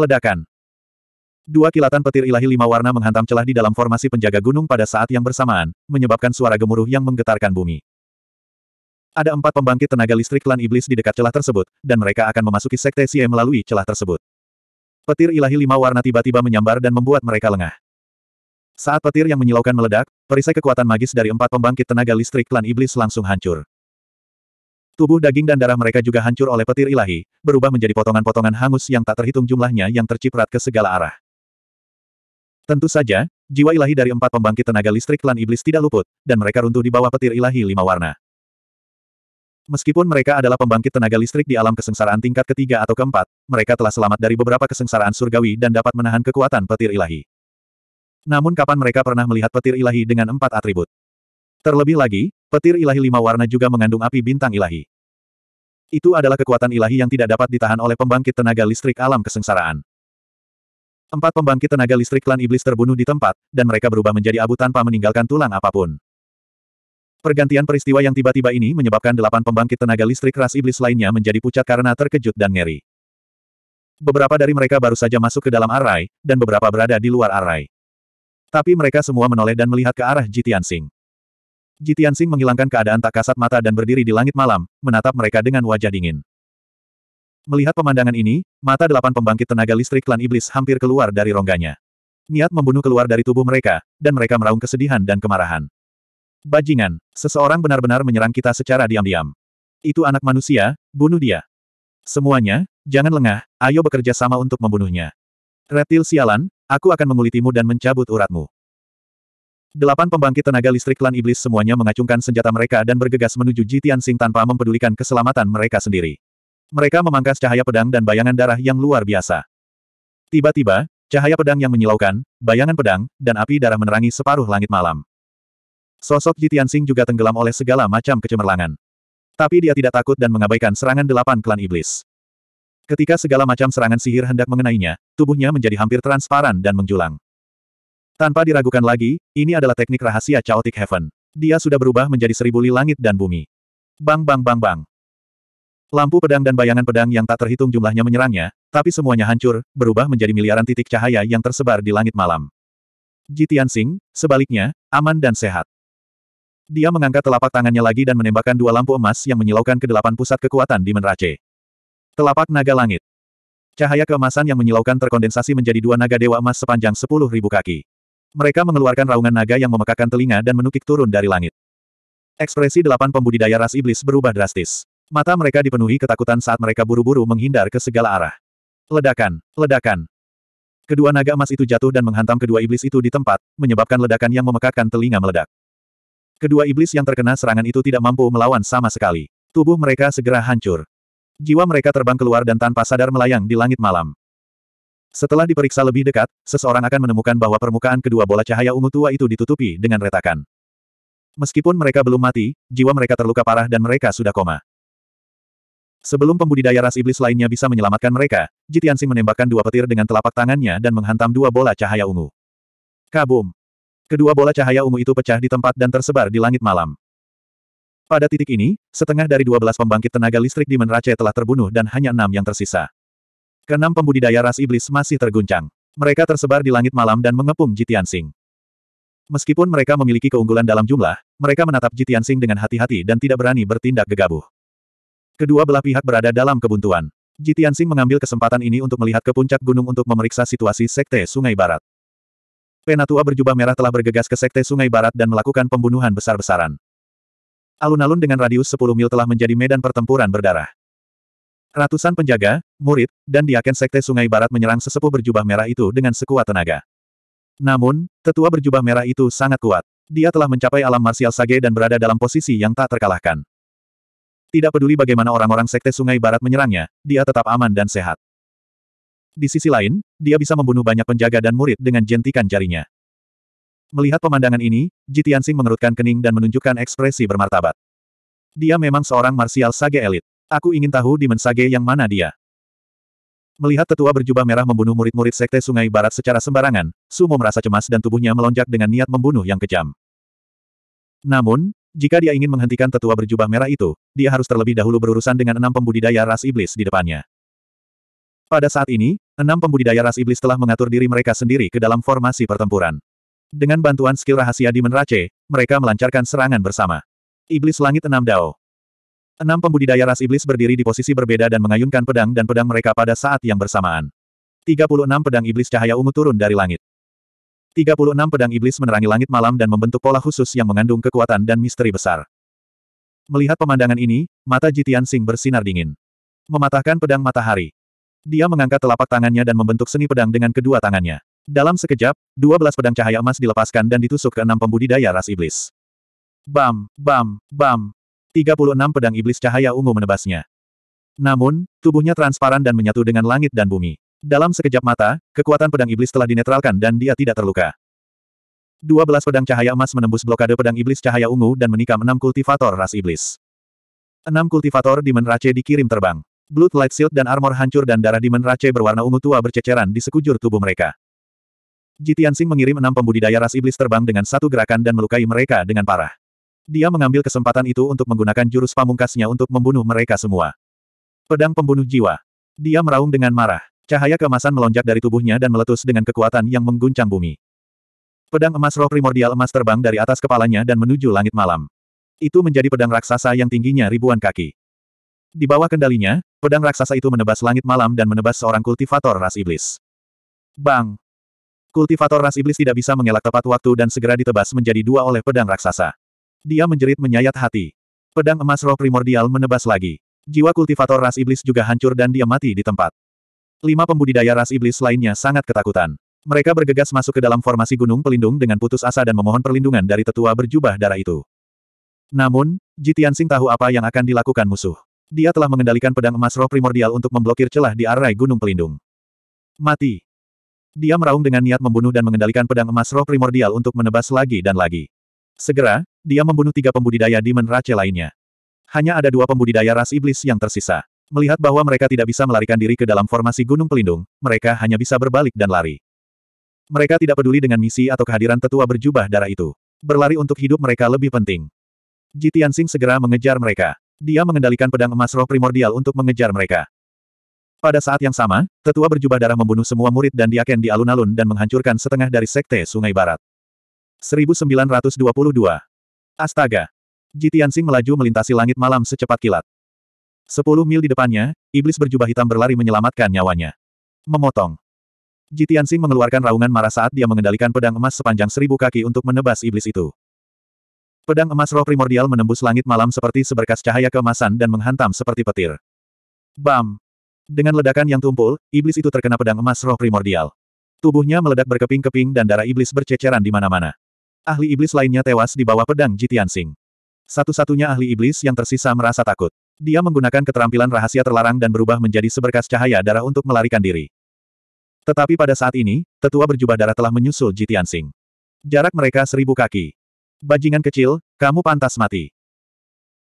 Ledakan. Dua kilatan petir ilahi lima warna menghantam celah di dalam formasi penjaga gunung pada saat yang bersamaan, menyebabkan suara gemuruh yang menggetarkan bumi. Ada empat pembangkit tenaga listrik klan iblis di dekat celah tersebut, dan mereka akan memasuki sekte Sie melalui celah tersebut. Petir ilahi lima warna tiba-tiba menyambar dan membuat mereka lengah. Saat petir yang menyilaukan meledak, perisai kekuatan magis dari empat pembangkit tenaga listrik klan iblis langsung hancur. Tubuh daging dan darah mereka juga hancur oleh petir ilahi, berubah menjadi potongan-potongan hangus yang tak terhitung jumlahnya yang terciprat ke segala arah. Tentu saja, jiwa ilahi dari empat pembangkit tenaga listrik klan iblis tidak luput, dan mereka runtuh di bawah petir ilahi lima warna. Meskipun mereka adalah pembangkit tenaga listrik di alam kesengsaraan tingkat ketiga atau keempat, mereka telah selamat dari beberapa kesengsaraan surgawi dan dapat menahan kekuatan petir ilahi. Namun kapan mereka pernah melihat petir ilahi dengan empat atribut? Terlebih lagi, petir ilahi lima warna juga mengandung api bintang ilahi. Itu adalah kekuatan ilahi yang tidak dapat ditahan oleh pembangkit tenaga listrik alam kesengsaraan. Empat pembangkit tenaga listrik klan iblis terbunuh di tempat, dan mereka berubah menjadi abu tanpa meninggalkan tulang apapun. Pergantian peristiwa yang tiba-tiba ini menyebabkan delapan pembangkit tenaga listrik ras iblis lainnya menjadi pucat karena terkejut dan ngeri. Beberapa dari mereka baru saja masuk ke dalam arai, dan beberapa berada di luar arai. Tapi mereka semua menoleh dan melihat ke arah Jitian Singh. Jitian Sing menghilangkan keadaan tak kasat mata dan berdiri di langit malam, menatap mereka dengan wajah dingin. Melihat pemandangan ini, mata delapan pembangkit tenaga listrik klan iblis hampir keluar dari rongganya. Niat membunuh keluar dari tubuh mereka, dan mereka meraung kesedihan dan kemarahan. Bajingan, seseorang benar-benar menyerang kita secara diam-diam. Itu anak manusia, bunuh dia. Semuanya, jangan lengah, ayo bekerja sama untuk membunuhnya. Reptil sialan, aku akan mengulitimu dan mencabut uratmu. Delapan pembangkit tenaga listrik klan iblis semuanya mengacungkan senjata mereka dan bergegas menuju Ji Tianxing tanpa mempedulikan keselamatan mereka sendiri. Mereka memangkas cahaya pedang dan bayangan darah yang luar biasa. Tiba-tiba, cahaya pedang yang menyilaukan, bayangan pedang, dan api darah menerangi separuh langit malam. Sosok Ji Tianxing juga tenggelam oleh segala macam kecemerlangan. Tapi dia tidak takut dan mengabaikan serangan delapan klan iblis. Ketika segala macam serangan sihir hendak mengenainya, tubuhnya menjadi hampir transparan dan menjulang. Tanpa diragukan lagi, ini adalah teknik rahasia Chaotic Heaven. Dia sudah berubah menjadi seribu li langit dan bumi. Bang bang bang bang. Lampu pedang dan bayangan pedang yang tak terhitung jumlahnya menyerangnya, tapi semuanya hancur, berubah menjadi miliaran titik cahaya yang tersebar di langit malam. Jitian Singh, sebaliknya, aman dan sehat. Dia mengangkat telapak tangannya lagi dan menembakkan dua lampu emas yang menyilaukan ke delapan pusat kekuatan di Menrace. Telapak naga langit. Cahaya keemasan yang menyilaukan terkondensasi menjadi dua naga dewa emas sepanjang sepuluh ribu kaki. Mereka mengeluarkan raungan naga yang memekakan telinga dan menukik turun dari langit. Ekspresi delapan pembudidaya ras iblis berubah drastis. Mata mereka dipenuhi ketakutan saat mereka buru-buru menghindar ke segala arah. Ledakan, ledakan. Kedua naga emas itu jatuh dan menghantam kedua iblis itu di tempat, menyebabkan ledakan yang memekakan telinga meledak. Kedua iblis yang terkena serangan itu tidak mampu melawan sama sekali. Tubuh mereka segera hancur. Jiwa mereka terbang keluar dan tanpa sadar melayang di langit malam. Setelah diperiksa lebih dekat, seseorang akan menemukan bahwa permukaan kedua bola cahaya ungu tua itu ditutupi dengan retakan. Meskipun mereka belum mati, jiwa mereka terluka parah dan mereka sudah koma. Sebelum pembudidaya ras iblis lainnya bisa menyelamatkan mereka, Jitiansing menembakkan dua petir dengan telapak tangannya dan menghantam dua bola cahaya ungu. Kabum! Kedua bola cahaya ungu itu pecah di tempat dan tersebar di langit malam. Pada titik ini, setengah dari dua belas pembangkit tenaga listrik di Menrace telah terbunuh dan hanya enam yang tersisa. Kenam pembudidaya ras iblis masih terguncang. Mereka tersebar di langit malam dan mengepung Jitian Sing. Meskipun mereka memiliki keunggulan dalam jumlah, mereka menatap Jitian Sing dengan hati-hati dan tidak berani bertindak gegabah. Kedua belah pihak berada dalam kebuntuan. Jitian Sing mengambil kesempatan ini untuk melihat ke puncak gunung untuk memeriksa situasi Sekte Sungai Barat. Penatua berjubah merah telah bergegas ke Sekte Sungai Barat dan melakukan pembunuhan besar-besaran. Alun-alun dengan radius 10 mil telah menjadi medan pertempuran berdarah. Ratusan penjaga, murid, dan diaken sekte Sungai Barat menyerang sesepuh berjubah merah itu dengan sekuat tenaga. Namun, tetua berjubah merah itu sangat kuat. Dia telah mencapai alam marsial sage dan berada dalam posisi yang tak terkalahkan. Tidak peduli bagaimana orang-orang sekte Sungai Barat menyerangnya, dia tetap aman dan sehat. Di sisi lain, dia bisa membunuh banyak penjaga dan murid dengan jentikan jarinya. Melihat pemandangan ini, Jitiansing mengerutkan kening dan menunjukkan ekspresi bermartabat. Dia memang seorang marsial sage elit. Aku ingin tahu di mensage yang mana dia. Melihat tetua berjubah merah membunuh murid-murid Sekte Sungai Barat secara sembarangan, Sumo merasa cemas dan tubuhnya melonjak dengan niat membunuh yang kejam. Namun, jika dia ingin menghentikan tetua berjubah merah itu, dia harus terlebih dahulu berurusan dengan enam pembudidaya ras iblis di depannya. Pada saat ini, enam pembudidaya ras iblis telah mengatur diri mereka sendiri ke dalam formasi pertempuran. Dengan bantuan skill rahasia di Menrace, mereka melancarkan serangan bersama. Iblis Langit Enam Dao Enam pembudidaya ras iblis berdiri di posisi berbeda dan mengayunkan pedang dan pedang mereka pada saat yang bersamaan. 36 pedang iblis cahaya ungu turun dari langit. 36 pedang iblis menerangi langit malam dan membentuk pola khusus yang mengandung kekuatan dan misteri besar. Melihat pemandangan ini, mata Jitian Sing bersinar dingin. Mematahkan pedang matahari. Dia mengangkat telapak tangannya dan membentuk seni pedang dengan kedua tangannya. Dalam sekejap, 12 pedang cahaya emas dilepaskan dan ditusuk ke enam pembudidaya ras iblis. Bam, bam, bam, 36 pedang iblis cahaya ungu menebasnya. Namun, tubuhnya transparan dan menyatu dengan langit dan bumi. Dalam sekejap mata, kekuatan pedang iblis telah dinetralkan dan dia tidak terluka. 12 pedang cahaya emas menembus blokade pedang iblis cahaya ungu dan menikam enam kultivator ras iblis. Enam kultivator Demon Race dikirim terbang. Blood Light Shield dan armor hancur dan darah Demon Race berwarna ungu tua berceceran di sekujur tubuh mereka. Jitian Sing mengirim enam pembudidaya ras iblis terbang dengan satu gerakan dan melukai mereka dengan parah. Dia mengambil kesempatan itu untuk menggunakan jurus pamungkasnya untuk membunuh mereka semua. Pedang pembunuh jiwa. Dia meraung dengan marah. Cahaya keemasan melonjak dari tubuhnya dan meletus dengan kekuatan yang mengguncang bumi. Pedang emas roh primordial emas terbang dari atas kepalanya dan menuju langit malam. Itu menjadi pedang raksasa yang tingginya ribuan kaki. Di bawah kendalinya, pedang raksasa itu menebas langit malam dan menebas seorang kultivator ras iblis. Bang! Kultivator ras iblis tidak bisa mengelak tepat waktu dan segera ditebas menjadi dua oleh pedang raksasa. Dia menjerit menyayat hati. Pedang emas roh primordial menebas lagi. Jiwa kultivator ras iblis juga hancur dan dia mati di tempat. Lima pembudidaya ras iblis lainnya sangat ketakutan. Mereka bergegas masuk ke dalam formasi gunung pelindung dengan putus asa dan memohon perlindungan dari tetua berjubah darah itu. Namun, Jitian Sing tahu apa yang akan dilakukan musuh. Dia telah mengendalikan pedang emas roh primordial untuk memblokir celah di arai gunung pelindung. Mati. Dia meraung dengan niat membunuh dan mengendalikan pedang emas roh primordial untuk menebas lagi dan lagi. Segera, dia membunuh tiga pembudidaya Demon Race lainnya. Hanya ada dua pembudidaya ras iblis yang tersisa. Melihat bahwa mereka tidak bisa melarikan diri ke dalam formasi gunung pelindung, mereka hanya bisa berbalik dan lari. Mereka tidak peduli dengan misi atau kehadiran tetua berjubah darah itu. Berlari untuk hidup mereka lebih penting. Jitian segera mengejar mereka. Dia mengendalikan pedang emas roh primordial untuk mengejar mereka. Pada saat yang sama, tetua berjubah darah membunuh semua murid dan diaken di alun-alun dan menghancurkan setengah dari sekte Sungai Barat. 1922. Astaga! Jitiansing melaju melintasi langit malam secepat kilat. Sepuluh mil di depannya, iblis berjubah hitam berlari menyelamatkan nyawanya. Memotong. Jitiansing mengeluarkan raungan marah saat dia mengendalikan pedang emas sepanjang seribu kaki untuk menebas iblis itu. Pedang emas roh primordial menembus langit malam seperti seberkas cahaya keemasan dan menghantam seperti petir. Bam! Dengan ledakan yang tumpul, iblis itu terkena pedang emas roh primordial. Tubuhnya meledak berkeping-keping dan darah iblis berceceran di mana-mana ahli iblis lainnya tewas di bawah pedang Jitian Sing. Satu-satunya ahli iblis yang tersisa merasa takut. Dia menggunakan keterampilan rahasia terlarang dan berubah menjadi seberkas cahaya darah untuk melarikan diri. Tetapi pada saat ini, tetua berjubah darah telah menyusul Jitian Sing. Jarak mereka seribu kaki. Bajingan kecil, kamu pantas mati.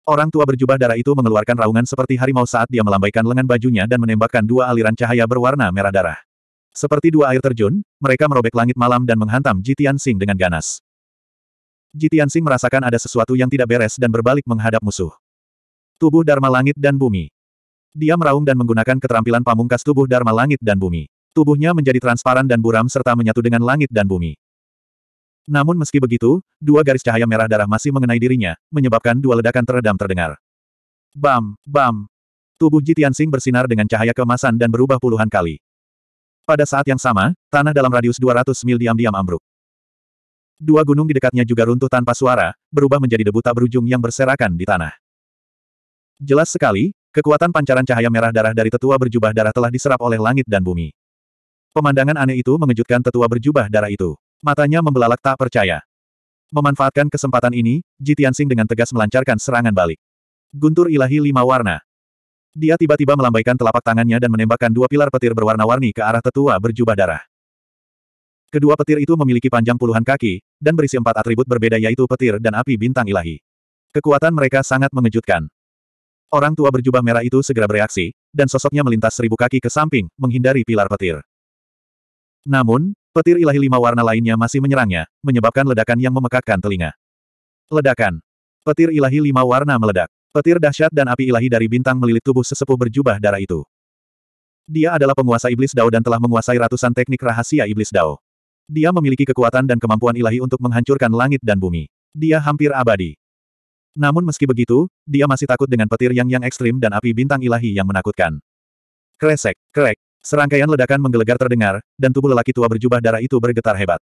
Orang tua berjubah darah itu mengeluarkan raungan seperti harimau saat dia melambaikan lengan bajunya dan menembakkan dua aliran cahaya berwarna merah darah. Seperti dua air terjun, mereka merobek langit malam dan menghantam Jitian Sing dengan ganas. Jitiansing merasakan ada sesuatu yang tidak beres dan berbalik menghadap musuh. Tubuh Dharma Langit dan Bumi. Dia meraung dan menggunakan keterampilan pamungkas tubuh Dharma Langit dan Bumi. Tubuhnya menjadi transparan dan buram serta menyatu dengan langit dan bumi. Namun meski begitu, dua garis cahaya merah darah masih mengenai dirinya, menyebabkan dua ledakan teredam terdengar. Bam, bam. Tubuh Jitiansing bersinar dengan cahaya keemasan dan berubah puluhan kali. Pada saat yang sama, tanah dalam radius 200 mil diam-diam ambruk. Dua gunung di dekatnya juga runtuh tanpa suara, berubah menjadi debu tak berujung yang berserakan di tanah. Jelas sekali, kekuatan pancaran cahaya merah darah dari tetua berjubah darah telah diserap oleh langit dan bumi. Pemandangan aneh itu mengejutkan tetua berjubah darah itu. Matanya membelalak tak percaya. Memanfaatkan kesempatan ini, Jitiansing dengan tegas melancarkan serangan balik. Guntur ilahi lima warna. Dia tiba-tiba melambaikan telapak tangannya dan menembakkan dua pilar petir berwarna-warni ke arah tetua berjubah darah. Kedua petir itu memiliki panjang puluhan kaki, dan berisi empat atribut berbeda yaitu petir dan api bintang ilahi. Kekuatan mereka sangat mengejutkan. Orang tua berjubah merah itu segera bereaksi, dan sosoknya melintas seribu kaki ke samping, menghindari pilar petir. Namun, petir ilahi lima warna lainnya masih menyerangnya, menyebabkan ledakan yang memekakkan telinga. Ledakan. Petir ilahi lima warna meledak. Petir dahsyat dan api ilahi dari bintang melilit tubuh sesepuh berjubah darah itu. Dia adalah penguasa iblis Dao dan telah menguasai ratusan teknik rahasia iblis Dao. Dia memiliki kekuatan dan kemampuan ilahi untuk menghancurkan langit dan bumi. Dia hampir abadi. Namun meski begitu, dia masih takut dengan petir yang yang ekstrim dan api bintang ilahi yang menakutkan. Kresek, krek, serangkaian ledakan menggelegar terdengar, dan tubuh lelaki tua berjubah darah itu bergetar hebat.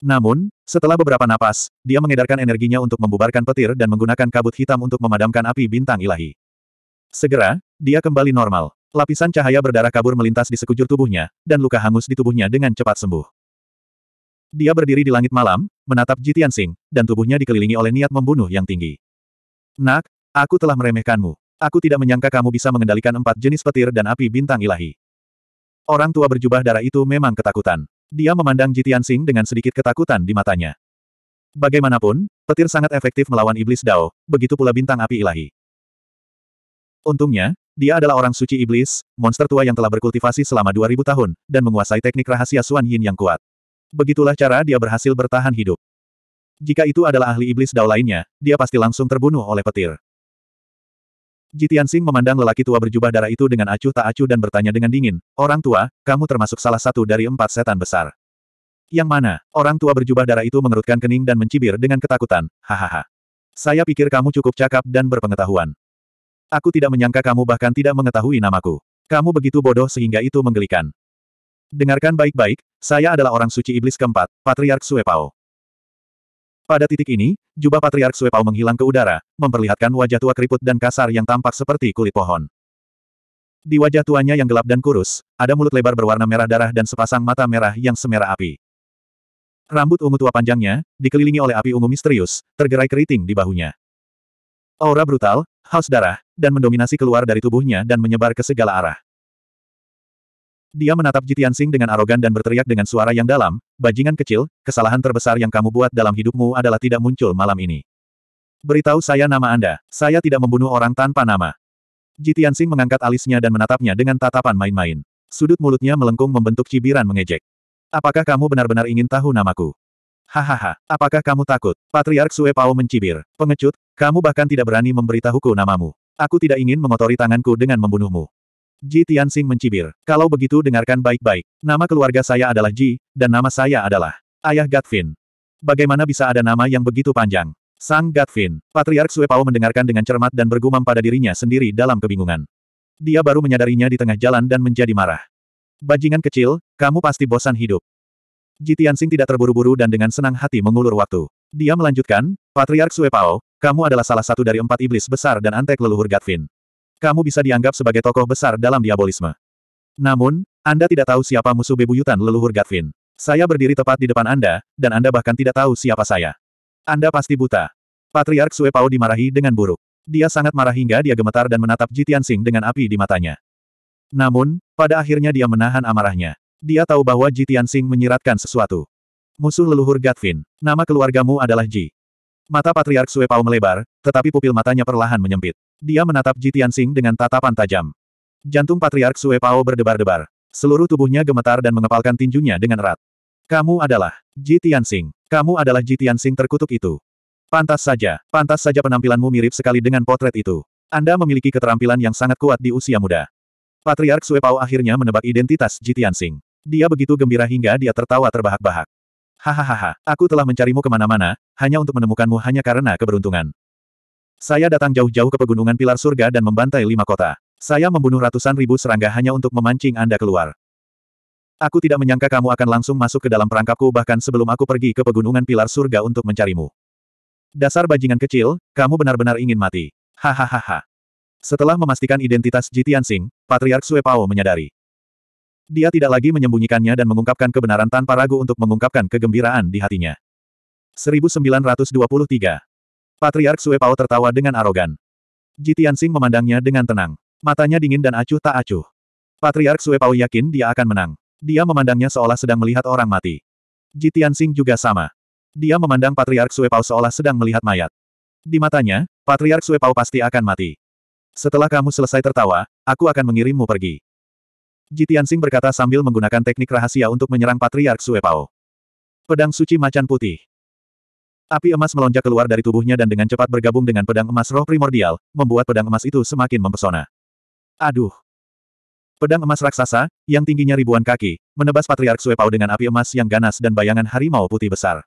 Namun, setelah beberapa napas, dia mengedarkan energinya untuk membubarkan petir dan menggunakan kabut hitam untuk memadamkan api bintang ilahi. Segera, dia kembali normal. Lapisan cahaya berdarah kabur melintas di sekujur tubuhnya, dan luka hangus di tubuhnya dengan cepat sembuh. Dia berdiri di langit malam, menatap Jitian Sing, dan tubuhnya dikelilingi oleh niat membunuh yang tinggi. Nak, aku telah meremehkanmu. Aku tidak menyangka kamu bisa mengendalikan empat jenis petir dan api bintang ilahi. Orang tua berjubah darah itu memang ketakutan. Dia memandang Jitian Sing dengan sedikit ketakutan di matanya. Bagaimanapun, petir sangat efektif melawan iblis Dao, begitu pula bintang api ilahi. Untungnya, dia adalah orang suci iblis, monster tua yang telah berkultivasi selama 2000 tahun, dan menguasai teknik rahasia Suan Yin yang kuat. Begitulah cara dia berhasil bertahan hidup. Jika itu adalah ahli iblis dao lainnya, dia pasti langsung terbunuh oleh petir. Jitian Sing memandang lelaki tua berjubah darah itu dengan acuh tak acuh dan bertanya dengan dingin, Orang tua, kamu termasuk salah satu dari empat setan besar. Yang mana, orang tua berjubah darah itu mengerutkan kening dan mencibir dengan ketakutan, hahaha. Saya pikir kamu cukup cakap dan berpengetahuan. Aku tidak menyangka kamu bahkan tidak mengetahui namaku. Kamu begitu bodoh sehingga itu menggelikan. Dengarkan baik-baik, saya adalah orang suci iblis keempat, Patriark Suepao. Pada titik ini, jubah Patriark Suepao menghilang ke udara, memperlihatkan wajah tua keriput dan kasar yang tampak seperti kulit pohon. Di wajah tuanya yang gelap dan kurus, ada mulut lebar berwarna merah darah dan sepasang mata merah yang semerah api. Rambut ungu tua panjangnya, dikelilingi oleh api ungu misterius, tergerai keriting di bahunya. Aura brutal, haus darah, dan mendominasi keluar dari tubuhnya dan menyebar ke segala arah. Dia menatap Jitiansing dengan arogan dan berteriak dengan suara yang dalam, bajingan kecil, kesalahan terbesar yang kamu buat dalam hidupmu adalah tidak muncul malam ini. Beritahu saya nama Anda, saya tidak membunuh orang tanpa nama. Jitiansing mengangkat alisnya dan menatapnya dengan tatapan main-main. Sudut mulutnya melengkung membentuk cibiran mengejek. Apakah kamu benar-benar ingin tahu namaku? Hahaha, apakah kamu takut? Patriark Sue Pao mencibir. Pengecut, kamu bahkan tidak berani memberitahuku namamu. Aku tidak ingin mengotori tanganku dengan membunuhmu. Ji Tianxing mencibir. Kalau begitu dengarkan baik-baik. Nama keluarga saya adalah Ji, dan nama saya adalah Ayah Gatvin. Bagaimana bisa ada nama yang begitu panjang? Sang Gatvin. Patriark Suepao mendengarkan dengan cermat dan bergumam pada dirinya sendiri dalam kebingungan. Dia baru menyadarinya di tengah jalan dan menjadi marah. Bajingan kecil, kamu pasti bosan hidup. Ji Tianxing tidak terburu-buru dan dengan senang hati mengulur waktu. Dia melanjutkan, Patriark Suepao, kamu adalah salah satu dari empat iblis besar dan antek leluhur Gatvin. Kamu bisa dianggap sebagai tokoh besar dalam diabolisme. Namun, Anda tidak tahu siapa musuh bebuyutan leluhur Gatvin. Saya berdiri tepat di depan Anda, dan Anda bahkan tidak tahu siapa saya. Anda pasti buta. Patriark Sue Pao dimarahi dengan buruk. Dia sangat marah hingga dia gemetar dan menatap Jitian Sing dengan api di matanya. Namun, pada akhirnya dia menahan amarahnya. Dia tahu bahwa Jitian Sing menyiratkan sesuatu. Musuh leluhur Gatvin. Nama keluargamu adalah Ji. Mata Patriark Sue Pao melebar, tetapi pupil matanya perlahan menyempit. Dia menatap Ji Tianxing dengan tatapan tajam. Jantung Patriark Sue Pao berdebar-debar. Seluruh tubuhnya gemetar dan mengepalkan tinjunya dengan erat. Kamu adalah Ji Tianxing. Kamu adalah Ji Tianxing terkutuk itu. Pantas saja, pantas saja penampilanmu mirip sekali dengan potret itu. Anda memiliki keterampilan yang sangat kuat di usia muda. Patriark Sue Pao akhirnya menebak identitas Ji Tianxing. Dia begitu gembira hingga dia tertawa terbahak-bahak. Hahaha, aku telah mencarimu kemana-mana, hanya untuk menemukanmu hanya karena keberuntungan. Saya datang jauh-jauh ke pegunungan pilar surga dan membantai lima kota. Saya membunuh ratusan ribu serangga hanya untuk memancing Anda keluar. Aku tidak menyangka kamu akan langsung masuk ke dalam perangkapku bahkan sebelum aku pergi ke pegunungan pilar surga untuk mencarimu. Dasar bajingan kecil, kamu benar-benar ingin mati. Hahaha. Setelah memastikan identitas Jitian Sing, Patriark Sue Pao menyadari. Dia tidak lagi menyembunyikannya dan mengungkapkan kebenaran tanpa ragu untuk mengungkapkan kegembiraan di hatinya. 1923. Patriark Sue Pao tertawa dengan arogan. Ji Tianxing memandangnya dengan tenang. Matanya dingin dan acuh tak acuh. Patriark Sue Pao yakin dia akan menang. Dia memandangnya seolah sedang melihat orang mati. Ji Tianxing juga sama. Dia memandang Patriark Sue Pao seolah sedang melihat mayat. Di matanya, Patriark Sue Pao pasti akan mati. Setelah kamu selesai tertawa, aku akan mengirimmu pergi. Ji Tianxing berkata sambil menggunakan teknik rahasia untuk menyerang Patriark Suepao. Pedang suci macan putih. Api emas melonjak keluar dari tubuhnya dan dengan cepat bergabung dengan pedang emas roh primordial, membuat pedang emas itu semakin mempesona. Aduh! Pedang emas raksasa, yang tingginya ribuan kaki, menebas Patriark Suepao dengan api emas yang ganas dan bayangan harimau putih besar.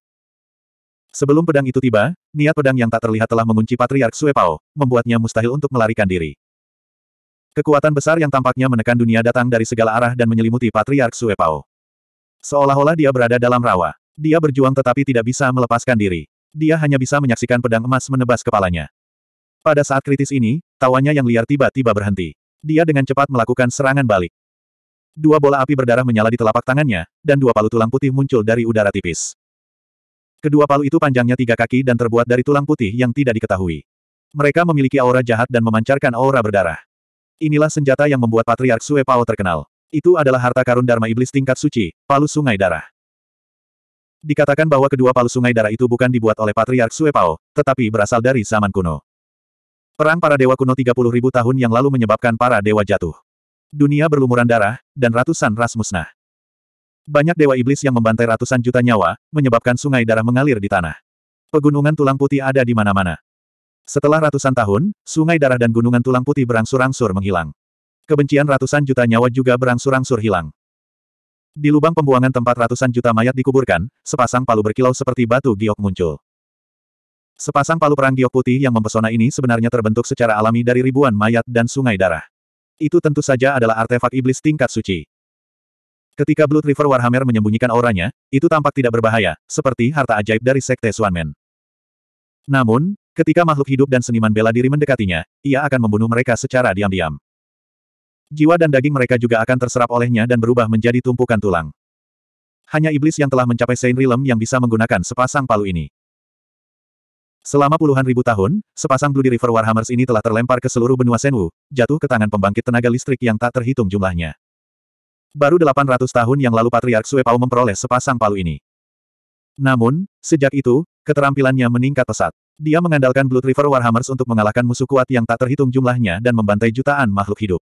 Sebelum pedang itu tiba, niat pedang yang tak terlihat telah mengunci Patriark Suepao, membuatnya mustahil untuk melarikan diri. Kekuatan besar yang tampaknya menekan dunia datang dari segala arah dan menyelimuti Patriark Suepao. Seolah-olah dia berada dalam rawa. Dia berjuang tetapi tidak bisa melepaskan diri. Dia hanya bisa menyaksikan pedang emas menebas kepalanya. Pada saat kritis ini, tawanya yang liar tiba-tiba berhenti. Dia dengan cepat melakukan serangan balik. Dua bola api berdarah menyala di telapak tangannya, dan dua palu tulang putih muncul dari udara tipis. Kedua palu itu panjangnya tiga kaki dan terbuat dari tulang putih yang tidak diketahui. Mereka memiliki aura jahat dan memancarkan aura berdarah. Inilah senjata yang membuat Patriark Sue Pao terkenal. Itu adalah harta karun Dharma Iblis tingkat suci, palu sungai darah. Dikatakan bahwa kedua palu sungai darah itu bukan dibuat oleh Patriark Sue Pao, tetapi berasal dari zaman kuno. Perang para dewa kuno 30.000 tahun yang lalu menyebabkan para dewa jatuh. Dunia berlumuran darah, dan ratusan ras musnah. Banyak dewa iblis yang membantai ratusan juta nyawa, menyebabkan sungai darah mengalir di tanah. Pegunungan tulang putih ada di mana-mana. Setelah ratusan tahun, sungai darah dan gunungan tulang putih berangsur-angsur menghilang. Kebencian ratusan juta nyawa juga berangsur-angsur hilang. Di lubang pembuangan tempat ratusan juta mayat dikuburkan, sepasang palu berkilau seperti batu giok muncul. Sepasang palu perang giok putih yang mempesona ini sebenarnya terbentuk secara alami dari ribuan mayat dan sungai darah. Itu tentu saja adalah artefak iblis tingkat suci. Ketika Blood River Warhammer menyembunyikan auranya, itu tampak tidak berbahaya, seperti harta ajaib dari Sekte Swanman. Namun, Ketika makhluk hidup dan seniman bela diri mendekatinya, ia akan membunuh mereka secara diam-diam. Jiwa dan daging mereka juga akan terserap olehnya dan berubah menjadi tumpukan tulang. Hanya iblis yang telah mencapai Saint Realm yang bisa menggunakan sepasang palu ini. Selama puluhan ribu tahun, sepasang Bloody River Warhammers ini telah terlempar ke seluruh benua Senwu, jatuh ke tangan pembangkit tenaga listrik yang tak terhitung jumlahnya. Baru 800 tahun yang lalu Patriark Suepau memperoleh sepasang palu ini. Namun, sejak itu, keterampilannya meningkat pesat. Dia mengandalkan Blood River Warhammers untuk mengalahkan musuh kuat yang tak terhitung jumlahnya dan membantai jutaan makhluk hidup.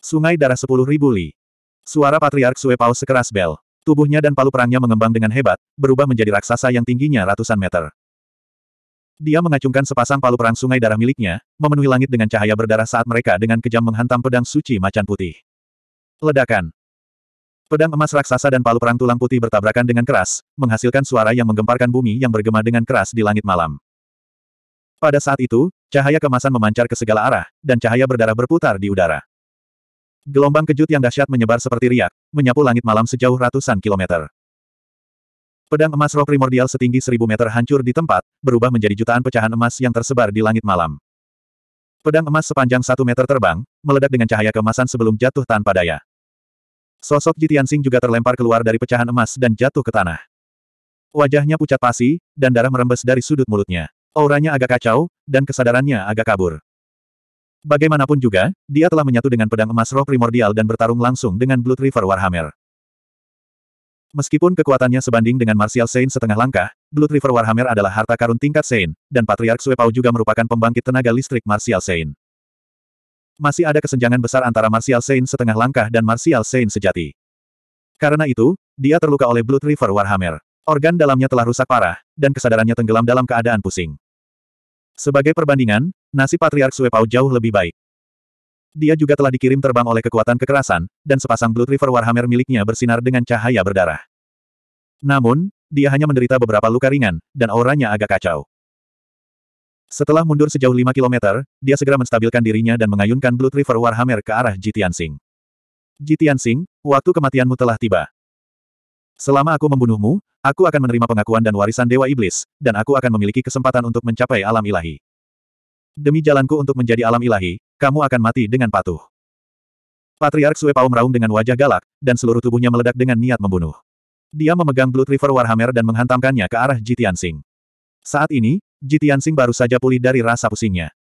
Sungai darah sepuluh ribu li. Suara Patriark Sue Paus sekeras bel. Tubuhnya dan palu perangnya mengembang dengan hebat, berubah menjadi raksasa yang tingginya ratusan meter. Dia mengacungkan sepasang palu perang sungai darah miliknya, memenuhi langit dengan cahaya berdarah saat mereka dengan kejam menghantam pedang suci macan putih. Ledakan. Pedang emas raksasa dan palu perang tulang putih bertabrakan dengan keras, menghasilkan suara yang menggemparkan bumi yang bergema dengan keras di langit malam. Pada saat itu, cahaya kemasan memancar ke segala arah, dan cahaya berdarah berputar di udara. Gelombang kejut yang dahsyat menyebar seperti riak, menyapu langit malam sejauh ratusan kilometer. Pedang emas roh primordial setinggi seribu meter hancur di tempat, berubah menjadi jutaan pecahan emas yang tersebar di langit malam. Pedang emas sepanjang satu meter terbang, meledak dengan cahaya kemasan sebelum jatuh tanpa daya. Sosok Jitiansing juga terlempar keluar dari pecahan emas dan jatuh ke tanah. Wajahnya pucat pasi, dan darah merembes dari sudut mulutnya. Auranya agak kacau, dan kesadarannya agak kabur. Bagaimanapun juga, dia telah menyatu dengan pedang emas roh primordial dan bertarung langsung dengan Blood River Warhammer. Meskipun kekuatannya sebanding dengan Martial Saint setengah langkah, Blood River Warhammer adalah harta karun tingkat Saint, dan Patriark Suepau juga merupakan pembangkit tenaga listrik Martial Saint. Masih ada kesenjangan besar antara Martial Saint setengah langkah dan Martial Saint sejati. Karena itu, dia terluka oleh Blood River Warhammer. Organ dalamnya telah rusak parah, dan kesadarannya tenggelam dalam keadaan pusing. Sebagai perbandingan, nasib Patriark Suepau jauh lebih baik. Dia juga telah dikirim terbang oleh kekuatan kekerasan, dan sepasang Blood River Warhammer miliknya bersinar dengan cahaya berdarah. Namun, dia hanya menderita beberapa luka ringan, dan auranya agak kacau. Setelah mundur sejauh 5 km, dia segera menstabilkan dirinya dan mengayunkan Blood River Warhammer ke arah Jitian Sing. Jitian Sing, waktu kematianmu telah tiba. Selama aku membunuhmu, Aku akan menerima pengakuan dan warisan Dewa Iblis, dan aku akan memiliki kesempatan untuk mencapai alam ilahi. Demi jalanku untuk menjadi alam ilahi, kamu akan mati dengan patuh. Patriark Sue meraung dengan wajah galak, dan seluruh tubuhnya meledak dengan niat membunuh. Dia memegang Blood River Warhammer dan menghantamkannya ke arah Jitian Sing. Saat ini, Jitian Sing baru saja pulih dari rasa pusingnya.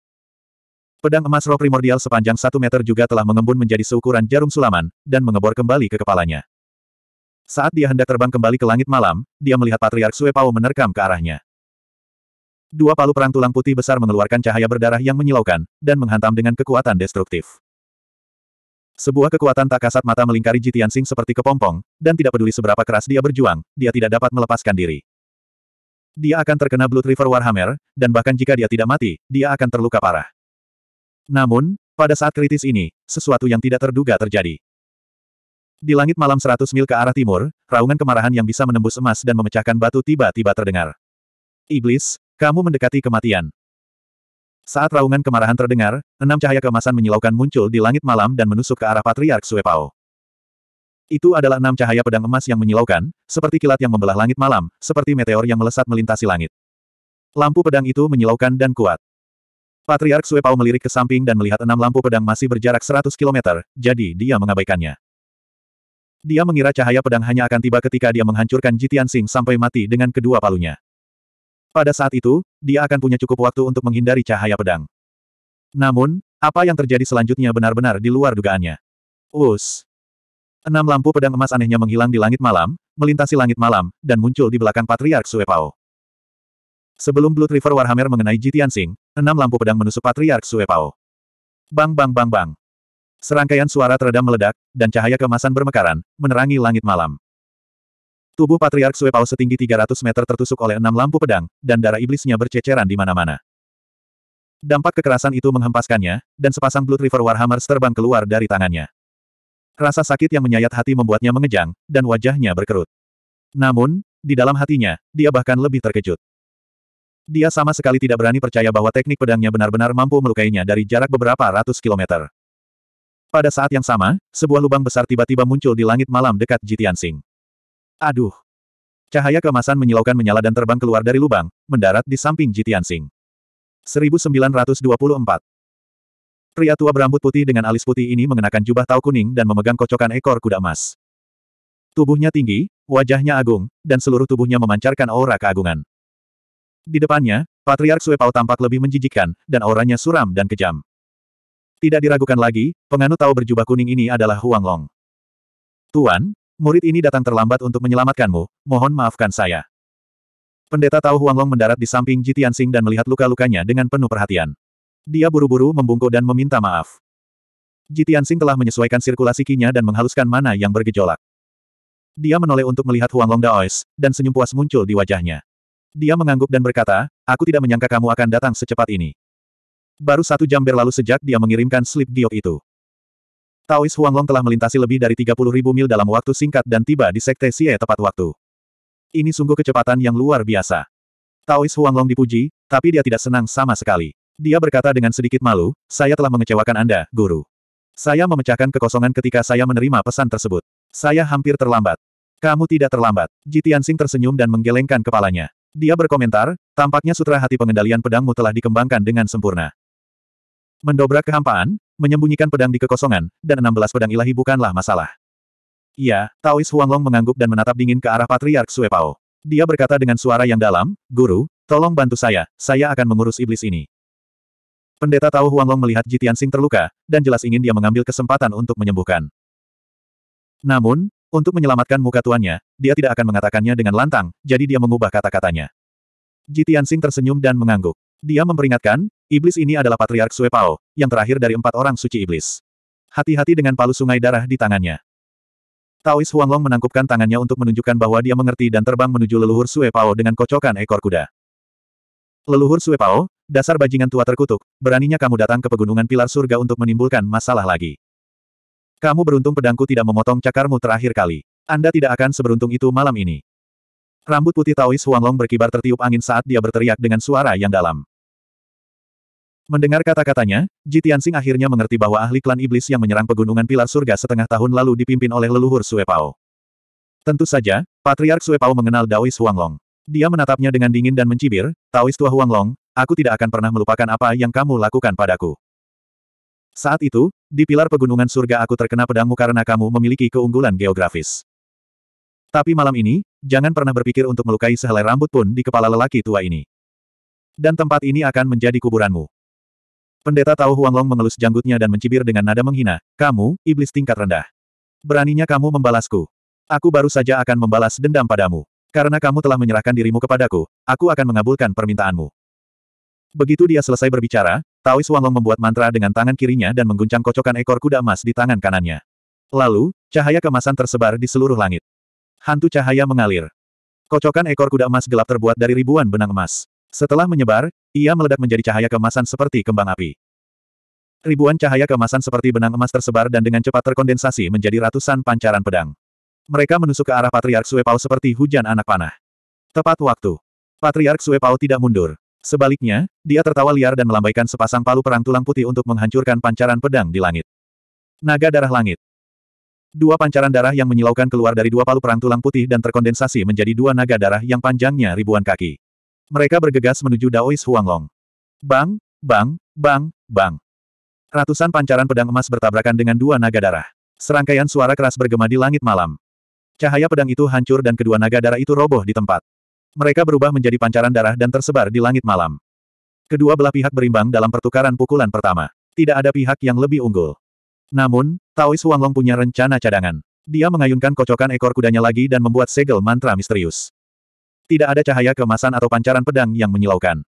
Pedang emas roh primordial sepanjang satu meter juga telah mengembun menjadi seukuran jarum sulaman, dan mengebor kembali ke kepalanya. Saat dia hendak terbang kembali ke langit malam, dia melihat Patriark Sue Pao menerkam ke arahnya. Dua palu perang tulang putih besar mengeluarkan cahaya berdarah yang menyilaukan, dan menghantam dengan kekuatan destruktif. Sebuah kekuatan tak kasat mata melingkari Jitian Sing seperti kepompong, dan tidak peduli seberapa keras dia berjuang, dia tidak dapat melepaskan diri. Dia akan terkena Blood River Warhammer, dan bahkan jika dia tidak mati, dia akan terluka parah. Namun, pada saat kritis ini, sesuatu yang tidak terduga terjadi. Di langit malam seratus mil ke arah timur, raungan kemarahan yang bisa menembus emas dan memecahkan batu tiba-tiba terdengar. Iblis, kamu mendekati kematian. Saat raungan kemarahan terdengar, enam cahaya kemasan menyilaukan muncul di langit malam dan menusuk ke arah Patriark Suepao. Itu adalah enam cahaya pedang emas yang menyilaukan, seperti kilat yang membelah langit malam, seperti meteor yang melesat melintasi langit. Lampu pedang itu menyilaukan dan kuat. Patriark Suepao melirik ke samping dan melihat enam lampu pedang masih berjarak 100 km, jadi dia mengabaikannya. Dia mengira cahaya pedang hanya akan tiba ketika dia menghancurkan Jitian Sing sampai mati dengan kedua palunya. Pada saat itu, dia akan punya cukup waktu untuk menghindari cahaya pedang. Namun, apa yang terjadi selanjutnya benar-benar di luar dugaannya. Us. Enam lampu pedang emas anehnya menghilang di langit malam, melintasi langit malam, dan muncul di belakang Patriark Suepao. Sebelum Blood River Warhammer mengenai Jitian Sing, enam lampu pedang menusuk Patriark Suepao. Bang bang bang bang. Serangkaian suara teredam meledak, dan cahaya kemasan bermekaran, menerangi langit malam. Tubuh Patriark Suepao setinggi 300 meter tertusuk oleh enam lampu pedang, dan darah iblisnya berceceran di mana-mana. Dampak kekerasan itu menghempaskannya, dan sepasang Blood River Warhammers terbang keluar dari tangannya. Rasa sakit yang menyayat hati membuatnya mengejang, dan wajahnya berkerut. Namun, di dalam hatinya, dia bahkan lebih terkejut. Dia sama sekali tidak berani percaya bahwa teknik pedangnya benar-benar mampu melukainya dari jarak beberapa ratus kilometer. Pada saat yang sama, sebuah lubang besar tiba-tiba muncul di langit malam dekat Jitiansing. Aduh! Cahaya kemasan menyilaukan menyala dan terbang keluar dari lubang, mendarat di samping Jitiansing. 1924 Pria tua berambut putih dengan alis putih ini mengenakan jubah tau kuning dan memegang kocokan ekor kuda emas. Tubuhnya tinggi, wajahnya agung, dan seluruh tubuhnya memancarkan aura keagungan. Di depannya, Patriark Suepao tampak lebih menjijikkan, dan auranya suram dan kejam. Tidak diragukan lagi, penganut tahu berjubah kuning ini adalah Huang Long. Tuan, murid ini datang terlambat untuk menyelamatkanmu, mohon maafkan saya. Pendeta tahu Huang Long mendarat di samping Ji Tianxing dan melihat luka-lukanya dengan penuh perhatian. Dia buru-buru membungkuk dan meminta maaf. Ji Tianxing telah menyesuaikan sirkulasi kinya dan menghaluskan mana yang bergejolak. Dia menoleh untuk melihat Huang Long Daois, dan senyum puas muncul di wajahnya. Dia mengangguk dan berkata, aku tidak menyangka kamu akan datang secepat ini. Baru satu jam berlalu sejak dia mengirimkan slip giok itu. Taois Huanglong telah melintasi lebih dari 30.000 mil dalam waktu singkat dan tiba di Sekte Xie tepat waktu. Ini sungguh kecepatan yang luar biasa. Taois Huanglong dipuji, tapi dia tidak senang sama sekali. Dia berkata dengan sedikit malu, saya telah mengecewakan Anda, guru. Saya memecahkan kekosongan ketika saya menerima pesan tersebut. Saya hampir terlambat. Kamu tidak terlambat. Jitian Sing tersenyum dan menggelengkan kepalanya. Dia berkomentar, tampaknya sutra hati pengendalian pedangmu telah dikembangkan dengan sempurna. Mendobrak kehampaan, menyembunyikan pedang di kekosongan, dan 16 pedang ilahi bukanlah masalah. Ya, Taois Huanglong mengangguk dan menatap dingin ke arah Patriark Suepao. Dia berkata dengan suara yang dalam, Guru, tolong bantu saya, saya akan mengurus iblis ini. Pendeta Tao Huanglong melihat Jitian Sing terluka, dan jelas ingin dia mengambil kesempatan untuk menyembuhkan. Namun, untuk menyelamatkan muka tuannya, dia tidak akan mengatakannya dengan lantang, jadi dia mengubah kata-katanya. Jitian Sing tersenyum dan mengangguk. Dia memperingatkan, iblis ini adalah Patriark Suepao, yang terakhir dari empat orang suci iblis. Hati-hati dengan palu sungai darah di tangannya. Taois Huanglong menangkupkan tangannya untuk menunjukkan bahwa dia mengerti dan terbang menuju leluhur Suepao dengan kocokan ekor kuda. Leluhur Suepao, dasar bajingan tua terkutuk, beraninya kamu datang ke pegunungan pilar surga untuk menimbulkan masalah lagi. Kamu beruntung pedangku tidak memotong cakarmu terakhir kali. Anda tidak akan seberuntung itu malam ini. Rambut putih Taois Huanglong berkibar tertiup angin saat dia berteriak dengan suara yang dalam. Mendengar kata-katanya, Ji Tianxing akhirnya mengerti bahwa ahli klan iblis yang menyerang pegunungan pilar surga setengah tahun lalu dipimpin oleh leluhur Suepao. Tentu saja, Patriark Suepao mengenal Daois Huanglong. Dia menatapnya dengan dingin dan mencibir, Taois tua Huanglong, aku tidak akan pernah melupakan apa yang kamu lakukan padaku. Saat itu, di pilar pegunungan surga aku terkena pedangmu karena kamu memiliki keunggulan geografis. Tapi malam ini, jangan pernah berpikir untuk melukai sehelai rambut pun di kepala lelaki tua ini. Dan tempat ini akan menjadi kuburanmu. Pendeta Tao Huanglong mengelus janggutnya dan mencibir dengan nada menghina, kamu, iblis tingkat rendah. Beraninya kamu membalasku. Aku baru saja akan membalas dendam padamu. Karena kamu telah menyerahkan dirimu kepadaku, aku akan mengabulkan permintaanmu. Begitu dia selesai berbicara, Taois Wanglong membuat mantra dengan tangan kirinya dan mengguncang kocokan ekor kuda emas di tangan kanannya. Lalu, cahaya kemasan tersebar di seluruh langit hantu cahaya mengalir. Kocokan ekor kuda emas gelap terbuat dari ribuan benang emas. Setelah menyebar, ia meledak menjadi cahaya kemasan seperti kembang api. Ribuan cahaya kemasan seperti benang emas tersebar dan dengan cepat terkondensasi menjadi ratusan pancaran pedang. Mereka menusuk ke arah Patriark Suepao seperti hujan anak panah. Tepat waktu. Patriark Suepao tidak mundur. Sebaliknya, dia tertawa liar dan melambaikan sepasang palu perang tulang putih untuk menghancurkan pancaran pedang di langit. Naga darah langit. Dua pancaran darah yang menyilaukan keluar dari dua palu perang tulang putih dan terkondensasi menjadi dua naga darah yang panjangnya ribuan kaki. Mereka bergegas menuju Daois Huanglong. Bang, bang, bang, bang. Ratusan pancaran pedang emas bertabrakan dengan dua naga darah. Serangkaian suara keras bergema di langit malam. Cahaya pedang itu hancur dan kedua naga darah itu roboh di tempat. Mereka berubah menjadi pancaran darah dan tersebar di langit malam. Kedua belah pihak berimbang dalam pertukaran pukulan pertama. Tidak ada pihak yang lebih unggul. Namun, Taois Huanglong punya rencana cadangan. Dia mengayunkan kocokan ekor kudanya lagi dan membuat segel mantra misterius. Tidak ada cahaya kemasan atau pancaran pedang yang menyilaukan.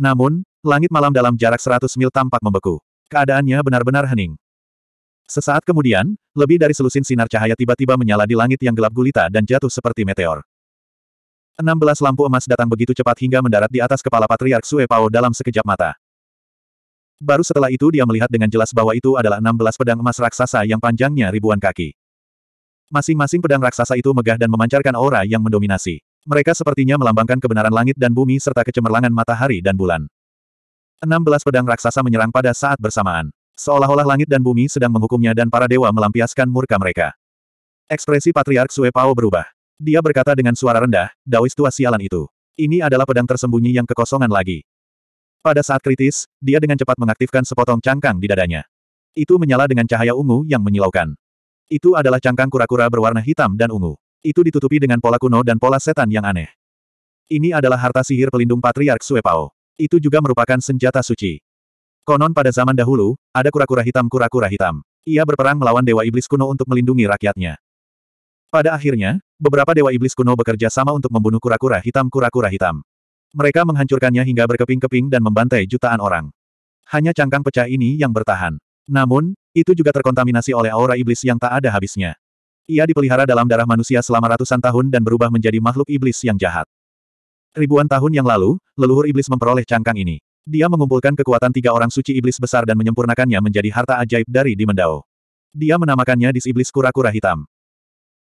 Namun, langit malam dalam jarak 100 mil tampak membeku. Keadaannya benar-benar hening. Sesaat kemudian, lebih dari selusin sinar cahaya tiba-tiba menyala di langit yang gelap gulita dan jatuh seperti meteor. 16 lampu emas datang begitu cepat hingga mendarat di atas kepala Patriark Sue dalam sekejap mata. Baru setelah itu dia melihat dengan jelas bahwa itu adalah 16 pedang emas raksasa yang panjangnya ribuan kaki. Masing-masing pedang raksasa itu megah dan memancarkan aura yang mendominasi. Mereka sepertinya melambangkan kebenaran langit dan bumi serta kecemerlangan matahari dan bulan. 16 pedang raksasa menyerang pada saat bersamaan. Seolah-olah langit dan bumi sedang menghukumnya dan para dewa melampiaskan murka mereka. Ekspresi Patriark Sue Pao berubah. Dia berkata dengan suara rendah, Daois tua sialan itu. Ini adalah pedang tersembunyi yang kekosongan lagi. Pada saat kritis, dia dengan cepat mengaktifkan sepotong cangkang di dadanya. Itu menyala dengan cahaya ungu yang menyilaukan. Itu adalah cangkang kura-kura berwarna hitam dan ungu. Itu ditutupi dengan pola kuno dan pola setan yang aneh. Ini adalah harta sihir pelindung Patriark Suepao. Itu juga merupakan senjata suci. Konon pada zaman dahulu, ada kura-kura hitam kura-kura hitam. Ia berperang melawan Dewa Iblis kuno untuk melindungi rakyatnya. Pada akhirnya, beberapa Dewa Iblis kuno bekerja sama untuk membunuh kura-kura hitam kura-kura hitam. Mereka menghancurkannya hingga berkeping-keping dan membantai jutaan orang. Hanya cangkang pecah ini yang bertahan. Namun, itu juga terkontaminasi oleh aura iblis yang tak ada habisnya. Ia dipelihara dalam darah manusia selama ratusan tahun dan berubah menjadi makhluk iblis yang jahat. Ribuan tahun yang lalu, leluhur iblis memperoleh cangkang ini. Dia mengumpulkan kekuatan tiga orang suci iblis besar dan menyempurnakannya menjadi harta ajaib dari Dimendao. Dia menamakannya Dis Iblis Kura-Kura Hitam.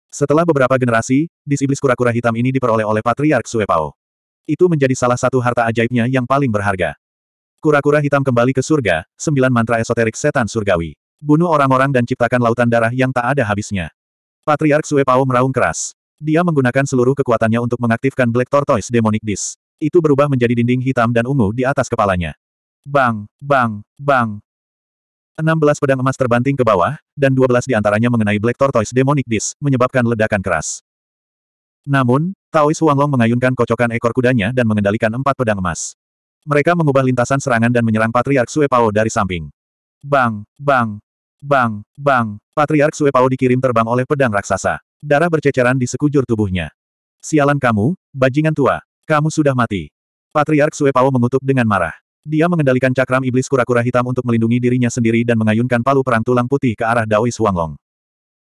Setelah beberapa generasi, Dis Iblis Kura-Kura Hitam ini diperoleh oleh Patriark Suepao. Itu menjadi salah satu harta ajaibnya yang paling berharga. Kura-kura hitam kembali ke surga, sembilan mantra esoterik setan surgawi. Bunuh orang-orang dan ciptakan lautan darah yang tak ada habisnya. Patriark Sue Pao meraung keras. Dia menggunakan seluruh kekuatannya untuk mengaktifkan Black Tortoise Demonic Disc. Itu berubah menjadi dinding hitam dan ungu di atas kepalanya. Bang, bang, bang. 16 pedang emas terbanting ke bawah, dan 12 di antaranya mengenai Black Tortoise Demonic Disc, menyebabkan ledakan keras. Namun, Taois Huanglong mengayunkan kocokan ekor kudanya dan mengendalikan empat pedang emas. Mereka mengubah lintasan serangan dan menyerang Patriark Suepao dari samping. Bang, bang, bang, bang, Patriark Suepao dikirim terbang oleh pedang raksasa. Darah berceceran di sekujur tubuhnya. Sialan kamu, bajingan tua, kamu sudah mati. Patriark Suepao mengutuk dengan marah. Dia mengendalikan cakram iblis kura-kura hitam untuk melindungi dirinya sendiri dan mengayunkan palu perang tulang putih ke arah Daois Huanglong.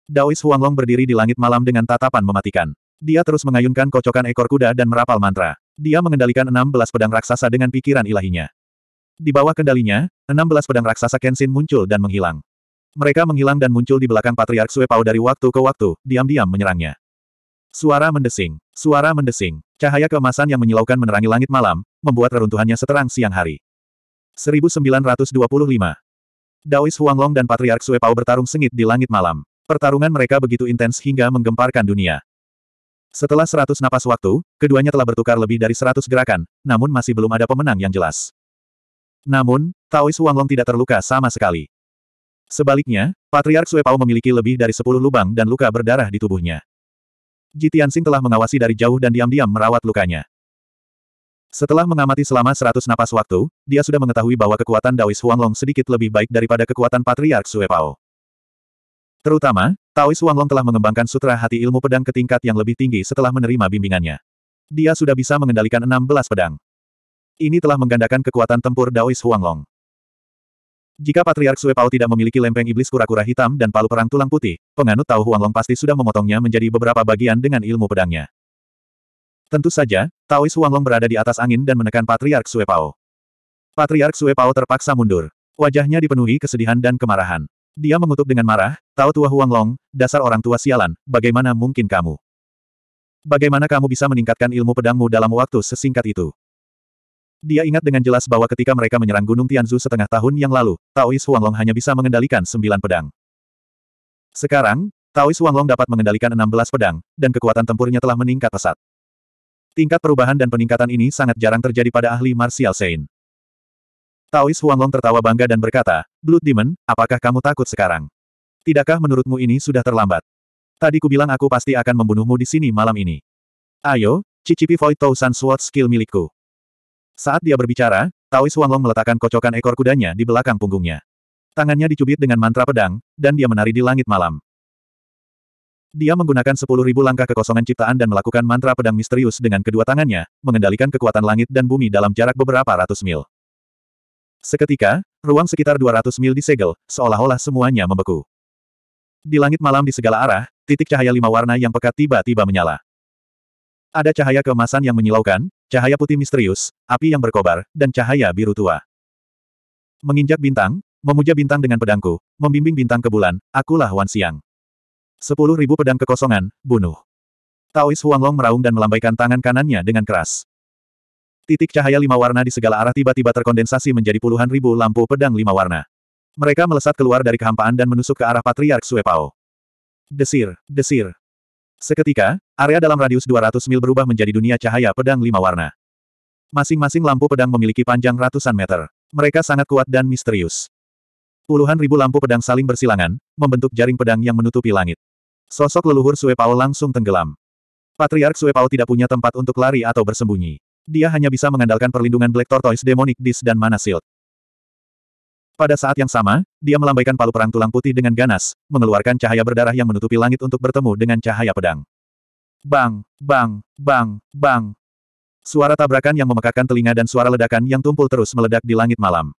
Daois Huanglong berdiri di langit malam dengan tatapan mematikan. Dia terus mengayunkan kocokan ekor kuda dan merapal mantra. Dia mengendalikan 16 pedang raksasa dengan pikiran ilahinya. Di bawah kendalinya, 16 pedang raksasa Kenshin muncul dan menghilang. Mereka menghilang dan muncul di belakang Patriark Suepao dari waktu ke waktu, diam-diam menyerangnya. Suara mendesing, suara mendesing, cahaya keemasan yang menyilaukan menerangi langit malam, membuat reruntuhannya seterang siang hari. 1925. Daois Huanglong dan Patriark Suepao bertarung sengit di langit malam. Pertarungan mereka begitu intens hingga menggemparkan dunia. Setelah seratus napas waktu, keduanya telah bertukar lebih dari seratus gerakan, namun masih belum ada pemenang yang jelas. Namun, Taois Huanglong tidak terluka sama sekali. Sebaliknya, Patriark Suepao memiliki lebih dari sepuluh lubang dan luka berdarah di tubuhnya. Jitiansing telah mengawasi dari jauh dan diam-diam merawat lukanya. Setelah mengamati selama seratus napas waktu, dia sudah mengetahui bahwa kekuatan Daois Huanglong sedikit lebih baik daripada kekuatan Patriark Suepao. Terutama, Taois Wanglong telah mengembangkan sutra hati ilmu pedang ke tingkat yang lebih tinggi setelah menerima bimbingannya. Dia sudah bisa mengendalikan 16 pedang. Ini telah menggandakan kekuatan tempur Daois Huanglong. Jika Patriark Sue tidak memiliki lempeng iblis kura-kura hitam dan palu perang tulang putih, penganut Tao Huanglong pasti sudah memotongnya menjadi beberapa bagian dengan ilmu pedangnya. Tentu saja, Taois Huanglong berada di atas angin dan menekan Patriark Sue Patriark Sue terpaksa mundur. Wajahnya dipenuhi kesedihan dan kemarahan. Dia mengutuk dengan marah, tahu tua Huang Long, dasar orang tua sialan, bagaimana mungkin kamu? Bagaimana kamu bisa meningkatkan ilmu pedangmu dalam waktu sesingkat itu? Dia ingat dengan jelas bahwa ketika mereka menyerang Gunung Tianzu setengah tahun yang lalu, Taois Huang Long hanya bisa mengendalikan sembilan pedang. Sekarang, Taois Huanglong Long dapat mengendalikan enam belas pedang, dan kekuatan tempurnya telah meningkat pesat. Tingkat perubahan dan peningkatan ini sangat jarang terjadi pada ahli martial saint. Taois Huanglong tertawa bangga dan berkata, Blood Demon, apakah kamu takut sekarang? Tidakkah menurutmu ini sudah terlambat? Tadi ku bilang aku pasti akan membunuhmu di sini malam ini. Ayo, cicipi Void Thousand Sword skill milikku. Saat dia berbicara, Taois Huanglong meletakkan kocokan ekor kudanya di belakang punggungnya. Tangannya dicubit dengan mantra pedang, dan dia menari di langit malam. Dia menggunakan 10.000 langkah kekosongan ciptaan dan melakukan mantra pedang misterius dengan kedua tangannya, mengendalikan kekuatan langit dan bumi dalam jarak beberapa ratus mil. Seketika, ruang sekitar 200 mil disegel, seolah-olah semuanya membeku. Di langit malam di segala arah, titik cahaya lima warna yang pekat tiba-tiba menyala. Ada cahaya keemasan yang menyilaukan, cahaya putih misterius, api yang berkobar, dan cahaya biru tua. Menginjak bintang, memuja bintang dengan pedangku, membimbing bintang ke bulan, akulah Wan Siang. Sepuluh ribu pedang kekosongan, bunuh. Taois Huanglong meraung dan melambaikan tangan kanannya dengan keras. Titik cahaya lima warna di segala arah tiba-tiba terkondensasi menjadi puluhan ribu lampu pedang lima warna. Mereka melesat keluar dari kehampaan dan menusuk ke arah Patriark Suepao. Desir, desir. Seketika, area dalam radius 200 mil berubah menjadi dunia cahaya pedang lima warna. Masing-masing lampu pedang memiliki panjang ratusan meter. Mereka sangat kuat dan misterius. Puluhan ribu lampu pedang saling bersilangan, membentuk jaring pedang yang menutupi langit. Sosok leluhur Suepao langsung tenggelam. Patriark Suepao tidak punya tempat untuk lari atau bersembunyi dia hanya bisa mengandalkan perlindungan Black Tortoise Demonic Disc, dan Mana Shield. Pada saat yang sama, dia melambaikan palu perang tulang putih dengan ganas, mengeluarkan cahaya berdarah yang menutupi langit untuk bertemu dengan cahaya pedang. Bang, bang, bang, bang. Suara tabrakan yang memekakan telinga dan suara ledakan yang tumpul terus meledak di langit malam.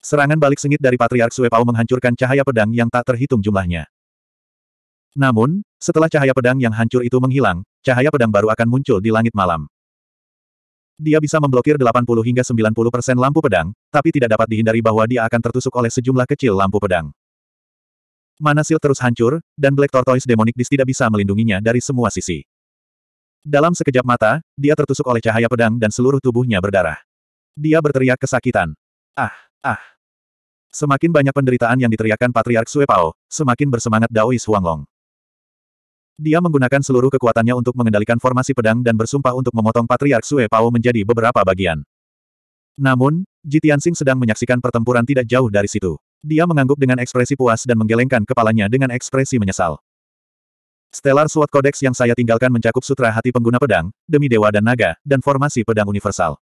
Serangan balik sengit dari Patriark Suepau menghancurkan cahaya pedang yang tak terhitung jumlahnya. Namun, setelah cahaya pedang yang hancur itu menghilang, cahaya pedang baru akan muncul di langit malam. Dia bisa memblokir 80 hingga 90 persen lampu pedang, tapi tidak dapat dihindari bahwa dia akan tertusuk oleh sejumlah kecil lampu pedang. Manasil terus hancur, dan Black Tortoise Demonic dis tidak bisa melindunginya dari semua sisi. Dalam sekejap mata, dia tertusuk oleh cahaya pedang dan seluruh tubuhnya berdarah. Dia berteriak kesakitan. Ah, ah. Semakin banyak penderitaan yang diteriakkan Patriark Suepao, semakin bersemangat Daois Huanglong. Dia menggunakan seluruh kekuatannya untuk mengendalikan formasi pedang dan bersumpah untuk memotong Patriark Sue Pao menjadi beberapa bagian. Namun, Jitiansing sedang menyaksikan pertempuran tidak jauh dari situ. Dia mengangguk dengan ekspresi puas dan menggelengkan kepalanya dengan ekspresi menyesal. Stellar Sword Codex yang saya tinggalkan mencakup sutra hati pengguna pedang, demi dewa dan naga, dan formasi pedang universal.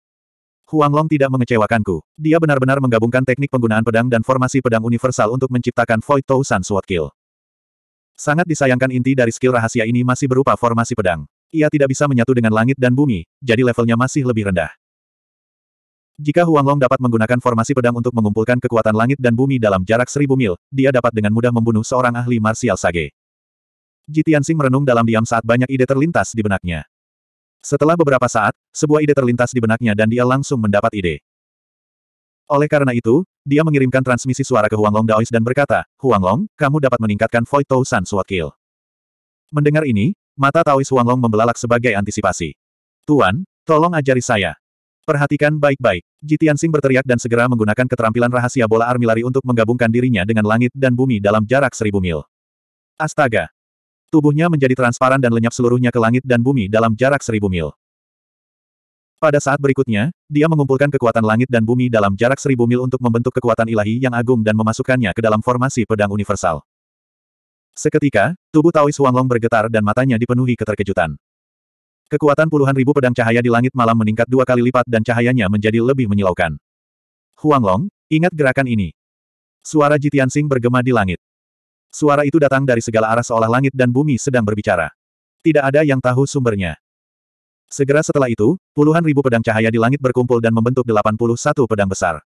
Huang Long tidak mengecewakanku. Dia benar-benar menggabungkan teknik penggunaan pedang dan formasi pedang universal untuk menciptakan Void Tousan Sword Kill. Sangat disayangkan inti dari skill rahasia ini masih berupa formasi pedang. Ia tidak bisa menyatu dengan langit dan bumi, jadi levelnya masih lebih rendah. Jika Huang Long dapat menggunakan formasi pedang untuk mengumpulkan kekuatan langit dan bumi dalam jarak seribu mil, dia dapat dengan mudah membunuh seorang ahli martial sage. Jitiansing merenung dalam diam saat banyak ide terlintas di benaknya. Setelah beberapa saat, sebuah ide terlintas di benaknya dan dia langsung mendapat ide. Oleh karena itu, dia mengirimkan transmisi suara ke Huanglong Daois dan berkata, Huanglong, kamu dapat meningkatkan Void Tou San Sword Kill. Mendengar ini, mata Taois Huanglong membelalak sebagai antisipasi. Tuan, tolong ajari saya. Perhatikan baik-baik. Jitian Sing berteriak dan segera menggunakan keterampilan rahasia bola armilari untuk menggabungkan dirinya dengan langit dan bumi dalam jarak seribu mil. Astaga! Tubuhnya menjadi transparan dan lenyap seluruhnya ke langit dan bumi dalam jarak seribu mil. Pada saat berikutnya, dia mengumpulkan kekuatan langit dan bumi dalam jarak seribu mil untuk membentuk kekuatan ilahi yang agung dan memasukkannya ke dalam formasi pedang universal. Seketika, tubuh Taois Huanglong bergetar dan matanya dipenuhi keterkejutan. Kekuatan puluhan ribu pedang cahaya di langit malam meningkat dua kali lipat dan cahayanya menjadi lebih menyilaukan. Huanglong, ingat gerakan ini. Suara Jitian Sing bergema di langit. Suara itu datang dari segala arah seolah langit dan bumi sedang berbicara. Tidak ada yang tahu sumbernya. Segera setelah itu, puluhan ribu pedang cahaya di langit berkumpul dan membentuk 81 pedang besar.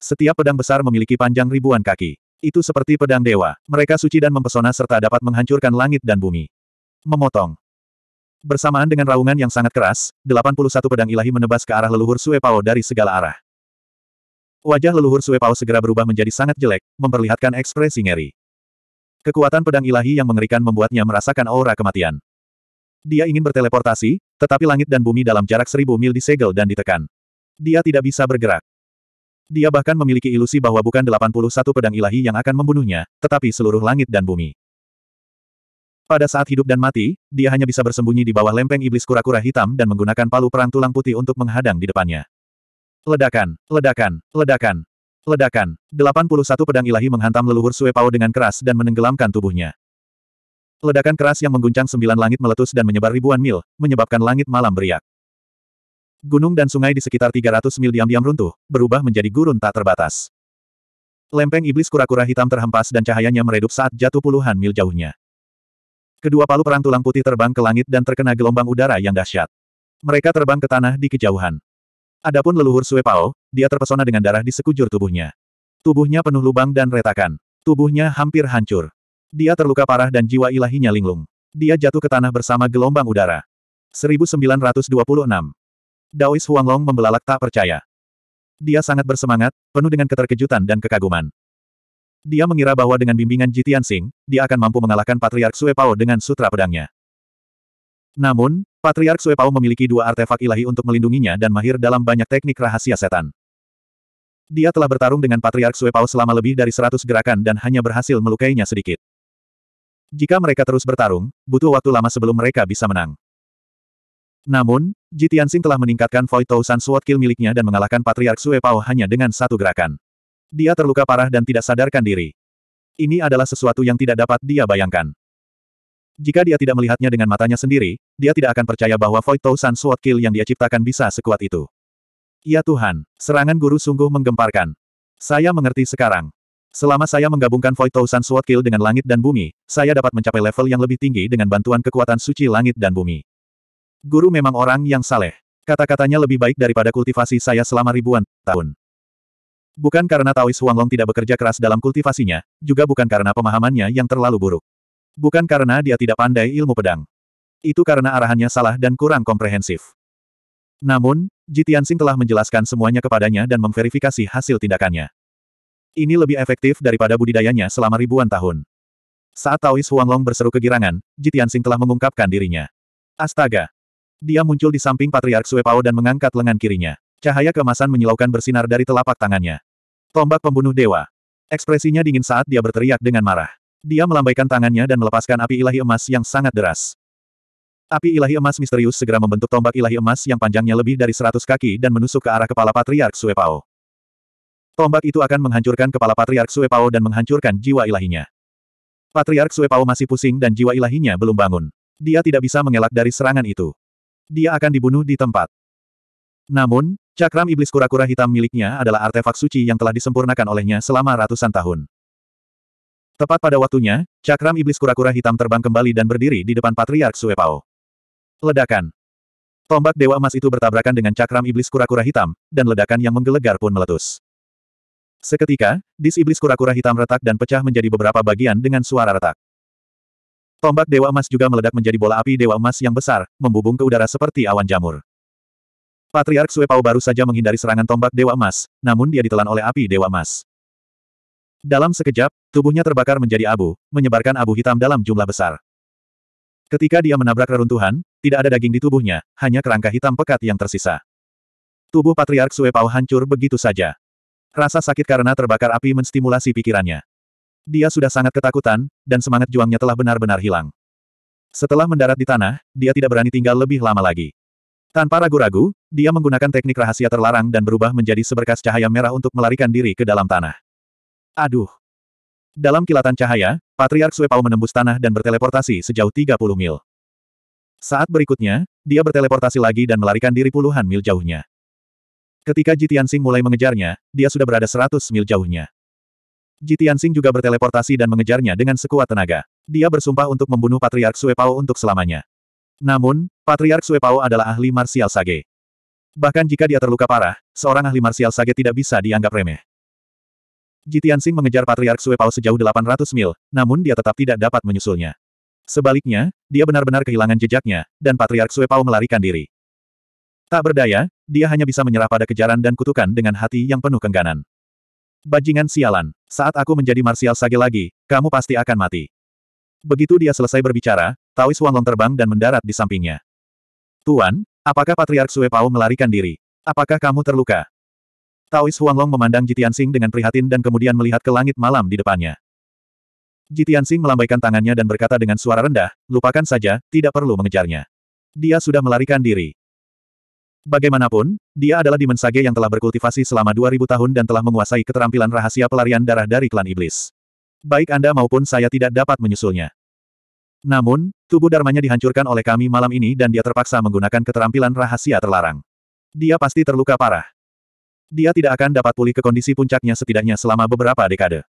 Setiap pedang besar memiliki panjang ribuan kaki. Itu seperti pedang dewa. Mereka suci dan mempesona serta dapat menghancurkan langit dan bumi. Memotong. Bersamaan dengan raungan yang sangat keras, 81 pedang ilahi menebas ke arah leluhur Suepao dari segala arah. Wajah leluhur Suepao segera berubah menjadi sangat jelek, memperlihatkan ekspresi ngeri. Kekuatan pedang ilahi yang mengerikan membuatnya merasakan aura kematian. Dia ingin berteleportasi, tetapi langit dan bumi dalam jarak seribu mil disegel dan ditekan. Dia tidak bisa bergerak. Dia bahkan memiliki ilusi bahwa bukan 81 pedang ilahi yang akan membunuhnya, tetapi seluruh langit dan bumi. Pada saat hidup dan mati, dia hanya bisa bersembunyi di bawah lempeng iblis kura-kura hitam dan menggunakan palu perang tulang putih untuk menghadang di depannya. Ledakan, ledakan, ledakan, ledakan. 81 pedang ilahi menghantam leluhur Suepao dengan keras dan menenggelamkan tubuhnya. Ledakan keras yang mengguncang sembilan langit meletus dan menyebar ribuan mil, menyebabkan langit malam beriak. Gunung dan sungai di sekitar 300 mil diam-diam runtuh, berubah menjadi gurun tak terbatas. Lempeng iblis kura-kura hitam terhempas dan cahayanya meredup saat jatuh puluhan mil jauhnya. Kedua palu perang tulang putih terbang ke langit dan terkena gelombang udara yang dahsyat. Mereka terbang ke tanah di kejauhan. Adapun leluhur Sue Pao, dia terpesona dengan darah di sekujur tubuhnya. Tubuhnya penuh lubang dan retakan. Tubuhnya hampir hancur. Dia terluka parah dan jiwa ilahinya linglung. Dia jatuh ke tanah bersama gelombang udara. 1926. Daois Huanglong membelalak tak percaya. Dia sangat bersemangat, penuh dengan keterkejutan dan kekaguman. Dia mengira bahwa dengan bimbingan Jitian Sing, dia akan mampu mengalahkan Patriark Sue Pao dengan sutra pedangnya. Namun, Patriark Sue Pao memiliki dua artefak ilahi untuk melindunginya dan mahir dalam banyak teknik rahasia setan. Dia telah bertarung dengan Patriark Sue Pao selama lebih dari 100 gerakan dan hanya berhasil melukainya sedikit. Jika mereka terus bertarung, butuh waktu lama sebelum mereka bisa menang. Namun, Ji Tianxing telah meningkatkan Void Tousan Sword Kill miliknya dan mengalahkan Patriark Sue Pao hanya dengan satu gerakan. Dia terluka parah dan tidak sadarkan diri. Ini adalah sesuatu yang tidak dapat dia bayangkan. Jika dia tidak melihatnya dengan matanya sendiri, dia tidak akan percaya bahwa Void Tousan Sword Kill yang dia ciptakan bisa sekuat itu. Ya Tuhan, serangan guru sungguh menggemparkan. Saya mengerti sekarang. Selama saya menggabungkan Voitosan Sword Kill dengan langit dan bumi, saya dapat mencapai level yang lebih tinggi dengan bantuan kekuatan suci langit dan bumi. Guru memang orang yang saleh. Kata-katanya lebih baik daripada kultivasi saya selama ribuan tahun. Bukan karena Taois Huanglong tidak bekerja keras dalam kultivasinya, juga bukan karena pemahamannya yang terlalu buruk. Bukan karena dia tidak pandai ilmu pedang. Itu karena arahannya salah dan kurang komprehensif. Namun, Jitian Sing telah menjelaskan semuanya kepadanya dan memverifikasi hasil tindakannya. Ini lebih efektif daripada budidayanya selama ribuan tahun. Saat Taois Huanglong berseru kegirangan, Jitiansing telah mengungkapkan dirinya. Astaga! Dia muncul di samping Patriark Suepao dan mengangkat lengan kirinya. Cahaya kemasan menyilaukan bersinar dari telapak tangannya. Tombak pembunuh dewa. Ekspresinya dingin saat dia berteriak dengan marah. Dia melambaikan tangannya dan melepaskan api ilahi emas yang sangat deras. Api ilahi emas misterius segera membentuk tombak ilahi emas yang panjangnya lebih dari 100 kaki dan menusuk ke arah kepala Patriark Suepao. Tombak itu akan menghancurkan kepala Patriark Suepao dan menghancurkan jiwa ilahinya. Patriark Suepao masih pusing dan jiwa ilahinya belum bangun. Dia tidak bisa mengelak dari serangan itu. Dia akan dibunuh di tempat. Namun, cakram iblis kura-kura hitam miliknya adalah artefak suci yang telah disempurnakan olehnya selama ratusan tahun. Tepat pada waktunya, cakram iblis kura-kura hitam terbang kembali dan berdiri di depan Patriark Suepao. Ledakan. Tombak Dewa Emas itu bertabrakan dengan cakram iblis kura-kura hitam, dan ledakan yang menggelegar pun meletus. Seketika, dis iblis kura-kura hitam retak dan pecah menjadi beberapa bagian dengan suara retak. Tombak Dewa Emas juga meledak menjadi bola api Dewa Emas yang besar, membubung ke udara seperti awan jamur. Patriark Suepao baru saja menghindari serangan tombak Dewa Emas, namun dia ditelan oleh api Dewa Emas. Dalam sekejap, tubuhnya terbakar menjadi abu, menyebarkan abu hitam dalam jumlah besar. Ketika dia menabrak reruntuhan, tidak ada daging di tubuhnya, hanya kerangka hitam pekat yang tersisa. Tubuh Patriark Suepao hancur begitu saja. Rasa sakit karena terbakar api menstimulasi pikirannya. Dia sudah sangat ketakutan, dan semangat juangnya telah benar-benar hilang. Setelah mendarat di tanah, dia tidak berani tinggal lebih lama lagi. Tanpa ragu-ragu, dia menggunakan teknik rahasia terlarang dan berubah menjadi seberkas cahaya merah untuk melarikan diri ke dalam tanah. Aduh! Dalam kilatan cahaya, Patriark Suepau menembus tanah dan berteleportasi sejauh 30 mil. Saat berikutnya, dia berteleportasi lagi dan melarikan diri puluhan mil jauhnya. Ketika Jitiansing mulai mengejarnya, dia sudah berada seratus mil jauhnya. Jitiansing juga berteleportasi dan mengejarnya dengan sekuat tenaga. Dia bersumpah untuk membunuh Patriark Suepao untuk selamanya. Namun, Patriark Suepao adalah ahli marsial sage. Bahkan jika dia terluka parah, seorang ahli marsial sage tidak bisa dianggap remeh. Jitiansing mengejar Patriark Suepao sejauh 800 mil, namun dia tetap tidak dapat menyusulnya. Sebaliknya, dia benar-benar kehilangan jejaknya, dan Patriark Suepao melarikan diri. Tak berdaya, dia hanya bisa menyerah pada kejaran dan kutukan dengan hati yang penuh kengganan. Bajingan sialan, saat aku menjadi Marsial Sage lagi, kamu pasti akan mati. Begitu dia selesai berbicara, Taois Wanglong terbang dan mendarat di sampingnya. Tuan, apakah Patriark Sue Pao melarikan diri? Apakah kamu terluka? Taois Huanglong memandang Jitian Sing dengan prihatin dan kemudian melihat ke langit malam di depannya. Jitian Sing melambaikan tangannya dan berkata dengan suara rendah, lupakan saja, tidak perlu mengejarnya. Dia sudah melarikan diri. Bagaimanapun, dia adalah Demon Sage yang telah berkultivasi selama 2000 tahun dan telah menguasai keterampilan rahasia pelarian darah dari klan iblis. Baik Anda maupun saya tidak dapat menyusulnya. Namun, tubuh darmanya dihancurkan oleh kami malam ini dan dia terpaksa menggunakan keterampilan rahasia terlarang. Dia pasti terluka parah. Dia tidak akan dapat pulih ke kondisi puncaknya setidaknya selama beberapa dekade.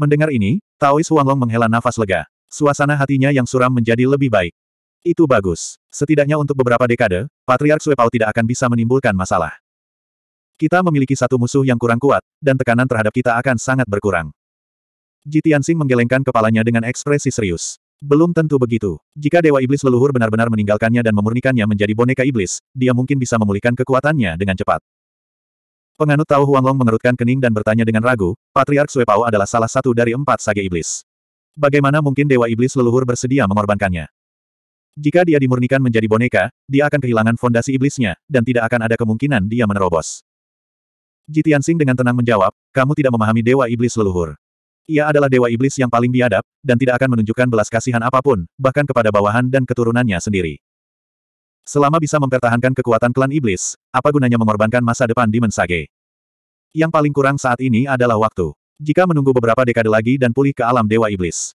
Mendengar ini, Taois Huanglong menghela nafas lega. Suasana hatinya yang suram menjadi lebih baik. Itu bagus. Setidaknya untuk beberapa dekade, Patriark Suepau tidak akan bisa menimbulkan masalah. Kita memiliki satu musuh yang kurang kuat, dan tekanan terhadap kita akan sangat berkurang. Jitiansing menggelengkan kepalanya dengan ekspresi serius. Belum tentu begitu. Jika Dewa Iblis leluhur benar-benar meninggalkannya dan memurnikannya menjadi boneka iblis, dia mungkin bisa memulihkan kekuatannya dengan cepat. Penganut Tao Huanglong mengerutkan kening dan bertanya dengan ragu, Patriark Suepao adalah salah satu dari empat sage iblis. Bagaimana mungkin Dewa Iblis leluhur bersedia mengorbankannya? Jika dia dimurnikan menjadi boneka, dia akan kehilangan fondasi iblisnya, dan tidak akan ada kemungkinan dia menerobos. Jitian Sing dengan tenang menjawab, kamu tidak memahami Dewa Iblis Leluhur. Ia adalah Dewa Iblis yang paling biadab, dan tidak akan menunjukkan belas kasihan apapun, bahkan kepada bawahan dan keturunannya sendiri. Selama bisa mempertahankan kekuatan klan Iblis, apa gunanya mengorbankan masa depan di Mensage? Yang paling kurang saat ini adalah waktu. Jika menunggu beberapa dekade lagi dan pulih ke alam Dewa Iblis,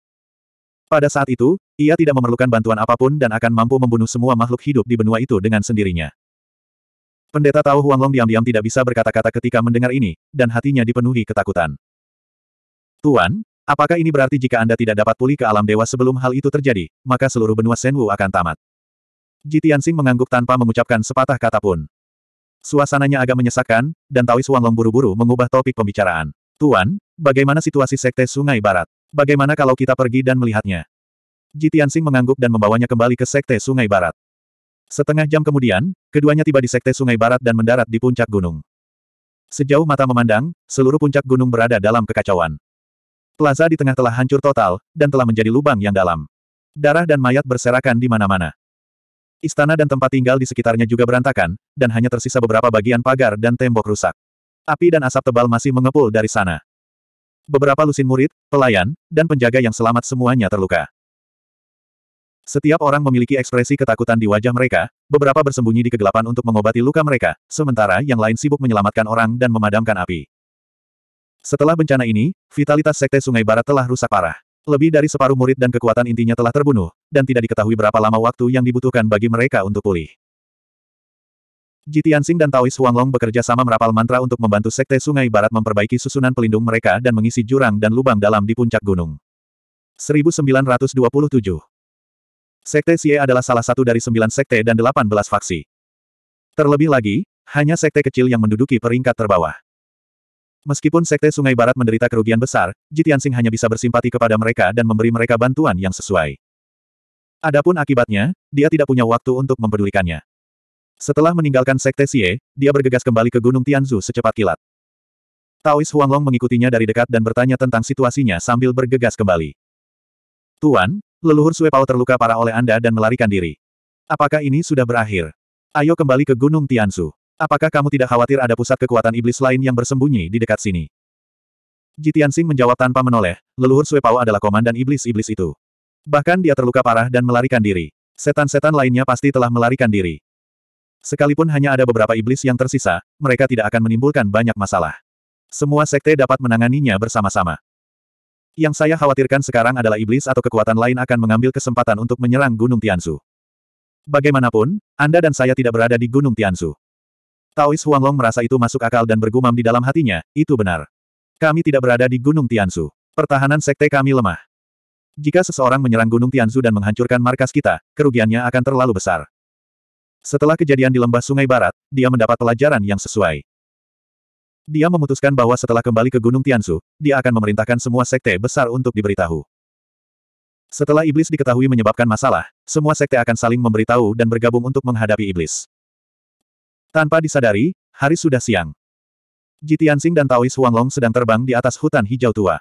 pada saat itu, ia tidak memerlukan bantuan apapun dan akan mampu membunuh semua makhluk hidup di benua itu dengan sendirinya. Pendeta tahu Huang Long diam-diam tidak bisa berkata-kata ketika mendengar ini, dan hatinya dipenuhi ketakutan. Tuan, apakah ini berarti jika Anda tidak dapat pulih ke alam dewa sebelum hal itu terjadi, maka seluruh benua Senwu akan tamat? Jitiansing mengangguk tanpa mengucapkan sepatah kata pun. Suasananya agak menyesakkan, dan Taois Huanglong buru-buru mengubah topik pembicaraan. Tuan, bagaimana situasi Sekte Sungai Barat? Bagaimana kalau kita pergi dan melihatnya? Jitiansing mengangguk dan membawanya kembali ke Sekte Sungai Barat. Setengah jam kemudian, keduanya tiba di Sekte Sungai Barat dan mendarat di puncak gunung. Sejauh mata memandang, seluruh puncak gunung berada dalam kekacauan. Plaza di tengah telah hancur total, dan telah menjadi lubang yang dalam. Darah dan mayat berserakan di mana-mana. Istana dan tempat tinggal di sekitarnya juga berantakan, dan hanya tersisa beberapa bagian pagar dan tembok rusak. Api dan asap tebal masih mengepul dari sana beberapa lusin murid, pelayan, dan penjaga yang selamat semuanya terluka. Setiap orang memiliki ekspresi ketakutan di wajah mereka, beberapa bersembunyi di kegelapan untuk mengobati luka mereka, sementara yang lain sibuk menyelamatkan orang dan memadamkan api. Setelah bencana ini, vitalitas Sekte Sungai Barat telah rusak parah. Lebih dari separuh murid dan kekuatan intinya telah terbunuh, dan tidak diketahui berapa lama waktu yang dibutuhkan bagi mereka untuk pulih. Ji Tianxing dan Taois Long bekerja sama merapal mantra untuk membantu Sekte Sungai Barat memperbaiki susunan pelindung mereka dan mengisi jurang dan lubang dalam di puncak gunung. 1927 Sekte Xie adalah salah satu dari sembilan sekte dan delapan belas faksi. Terlebih lagi, hanya sekte kecil yang menduduki peringkat terbawah. Meskipun Sekte Sungai Barat menderita kerugian besar, Jitiansing hanya bisa bersimpati kepada mereka dan memberi mereka bantuan yang sesuai. Adapun akibatnya, dia tidak punya waktu untuk mempedulikannya. Setelah meninggalkan Sekte Xie, dia bergegas kembali ke Gunung Tianzu secepat kilat. Taois Huanglong mengikutinya dari dekat dan bertanya tentang situasinya sambil bergegas kembali. Tuan, leluhur Sue Pao terluka parah oleh Anda dan melarikan diri. Apakah ini sudah berakhir? Ayo kembali ke Gunung Tianzu. Apakah kamu tidak khawatir ada pusat kekuatan iblis lain yang bersembunyi di dekat sini? Jitian Sing menjawab tanpa menoleh, leluhur Sue Pao adalah komandan iblis-iblis itu. Bahkan dia terluka parah dan melarikan diri. Setan-setan lainnya pasti telah melarikan diri. Sekalipun hanya ada beberapa iblis yang tersisa, mereka tidak akan menimbulkan banyak masalah. Semua sekte dapat menanganinya bersama-sama. Yang saya khawatirkan sekarang adalah iblis atau kekuatan lain akan mengambil kesempatan untuk menyerang Gunung Tianzu. Bagaimanapun, Anda dan saya tidak berada di Gunung Tianzu. Taois Huanglong merasa itu masuk akal dan bergumam di dalam hatinya, itu benar. Kami tidak berada di Gunung Tianzu. Pertahanan sekte kami lemah. Jika seseorang menyerang Gunung Tianzu dan menghancurkan markas kita, kerugiannya akan terlalu besar. Setelah kejadian di lembah sungai barat, dia mendapat pelajaran yang sesuai. Dia memutuskan bahwa setelah kembali ke Gunung Tiansu, dia akan memerintahkan semua sekte besar untuk diberitahu. Setelah iblis diketahui menyebabkan masalah, semua sekte akan saling memberitahu dan bergabung untuk menghadapi iblis. Tanpa disadari, hari sudah siang. Jitiansing dan Taois Huanglong sedang terbang di atas hutan hijau tua.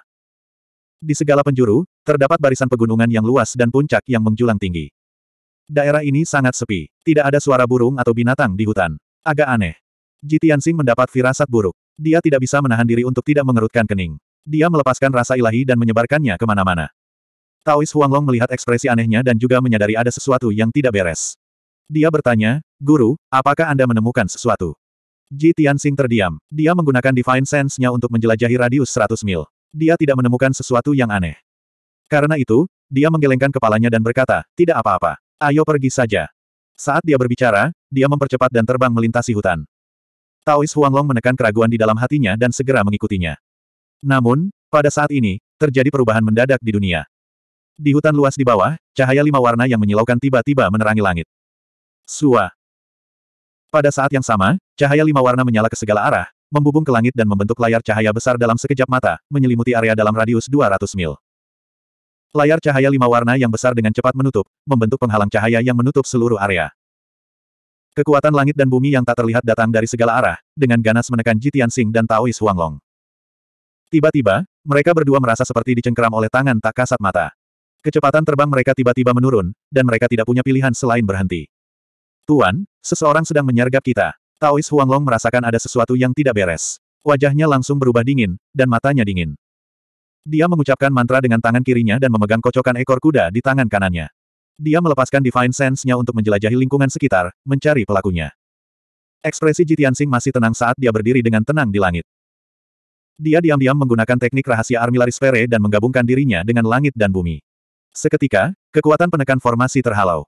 Di segala penjuru, terdapat barisan pegunungan yang luas dan puncak yang menjulang tinggi. Daerah ini sangat sepi. Tidak ada suara burung atau binatang di hutan. Agak aneh. Ji Tianxing mendapat firasat buruk. Dia tidak bisa menahan diri untuk tidak mengerutkan kening. Dia melepaskan rasa ilahi dan menyebarkannya kemana-mana. Taois Huanglong melihat ekspresi anehnya dan juga menyadari ada sesuatu yang tidak beres. Dia bertanya, Guru, apakah Anda menemukan sesuatu? Ji Tianxing terdiam. Dia menggunakan Divine Sense-nya untuk menjelajahi radius 100 mil. Dia tidak menemukan sesuatu yang aneh. Karena itu, dia menggelengkan kepalanya dan berkata, tidak apa-apa. Ayo pergi saja. Saat dia berbicara, dia mempercepat dan terbang melintasi hutan. Taois Huanglong menekan keraguan di dalam hatinya dan segera mengikutinya. Namun, pada saat ini, terjadi perubahan mendadak di dunia. Di hutan luas di bawah, cahaya lima warna yang menyilaukan tiba-tiba menerangi langit. Sua. Pada saat yang sama, cahaya lima warna menyala ke segala arah, membubung ke langit dan membentuk layar cahaya besar dalam sekejap mata, menyelimuti area dalam radius 200 mil. Layar cahaya lima warna yang besar dengan cepat menutup, membentuk penghalang cahaya yang menutup seluruh area. Kekuatan langit dan bumi yang tak terlihat datang dari segala arah, dengan ganas menekan Jitian Sing dan Taois Huanglong. Tiba-tiba, mereka berdua merasa seperti dicengkeram oleh tangan tak kasat mata. Kecepatan terbang mereka tiba-tiba menurun, dan mereka tidak punya pilihan selain berhenti. Tuan, seseorang sedang menyergap kita. Taois Huanglong merasakan ada sesuatu yang tidak beres. Wajahnya langsung berubah dingin, dan matanya dingin. Dia mengucapkan mantra dengan tangan kirinya dan memegang kocokan ekor kuda di tangan kanannya. Dia melepaskan Divine Sense-nya untuk menjelajahi lingkungan sekitar, mencari pelakunya. Ekspresi Jitian Sing masih tenang saat dia berdiri dengan tenang di langit. Dia diam-diam menggunakan teknik rahasia armilari Sphere dan menggabungkan dirinya dengan langit dan bumi. Seketika, kekuatan penekan formasi terhalau.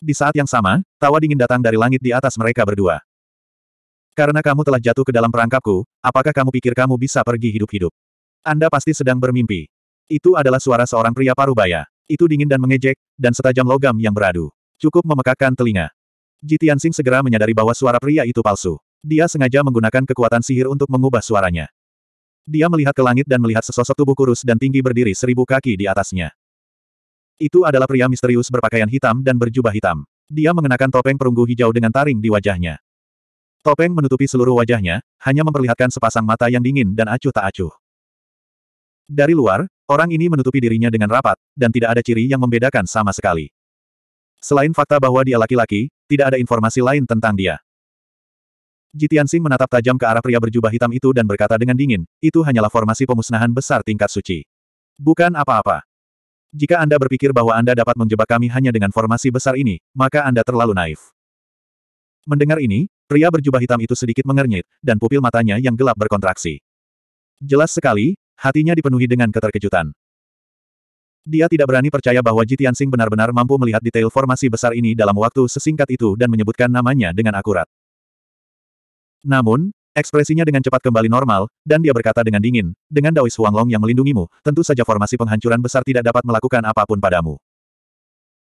Di saat yang sama, tawa dingin datang dari langit di atas mereka berdua. Karena kamu telah jatuh ke dalam perangkapku, apakah kamu pikir kamu bisa pergi hidup-hidup? Anda pasti sedang bermimpi. Itu adalah suara seorang pria parubaya. Itu dingin dan mengejek, dan setajam logam yang beradu. Cukup memekakkan telinga. Jitian Sing segera menyadari bahwa suara pria itu palsu. Dia sengaja menggunakan kekuatan sihir untuk mengubah suaranya. Dia melihat ke langit dan melihat sesosok tubuh kurus dan tinggi berdiri seribu kaki di atasnya. Itu adalah pria misterius berpakaian hitam dan berjubah hitam. Dia mengenakan topeng perunggu hijau dengan taring di wajahnya. Topeng menutupi seluruh wajahnya, hanya memperlihatkan sepasang mata yang dingin dan acuh tak acuh. Dari luar, orang ini menutupi dirinya dengan rapat, dan tidak ada ciri yang membedakan sama sekali. Selain fakta bahwa dia laki-laki, tidak ada informasi lain tentang dia. Jitian Jitiansing menatap tajam ke arah pria berjubah hitam itu dan berkata dengan dingin, itu hanyalah formasi pemusnahan besar tingkat suci. Bukan apa-apa. Jika Anda berpikir bahwa Anda dapat menjebak kami hanya dengan formasi besar ini, maka Anda terlalu naif. Mendengar ini, pria berjubah hitam itu sedikit mengernyit, dan pupil matanya yang gelap berkontraksi. Jelas sekali, Hatinya dipenuhi dengan keterkejutan. Dia tidak berani percaya bahwa Jitian Sing benar-benar mampu melihat detail formasi besar ini dalam waktu sesingkat itu dan menyebutkan namanya dengan akurat. Namun, ekspresinya dengan cepat kembali normal, dan dia berkata dengan dingin, dengan Daois Huanglong yang melindungimu, tentu saja formasi penghancuran besar tidak dapat melakukan apapun padamu.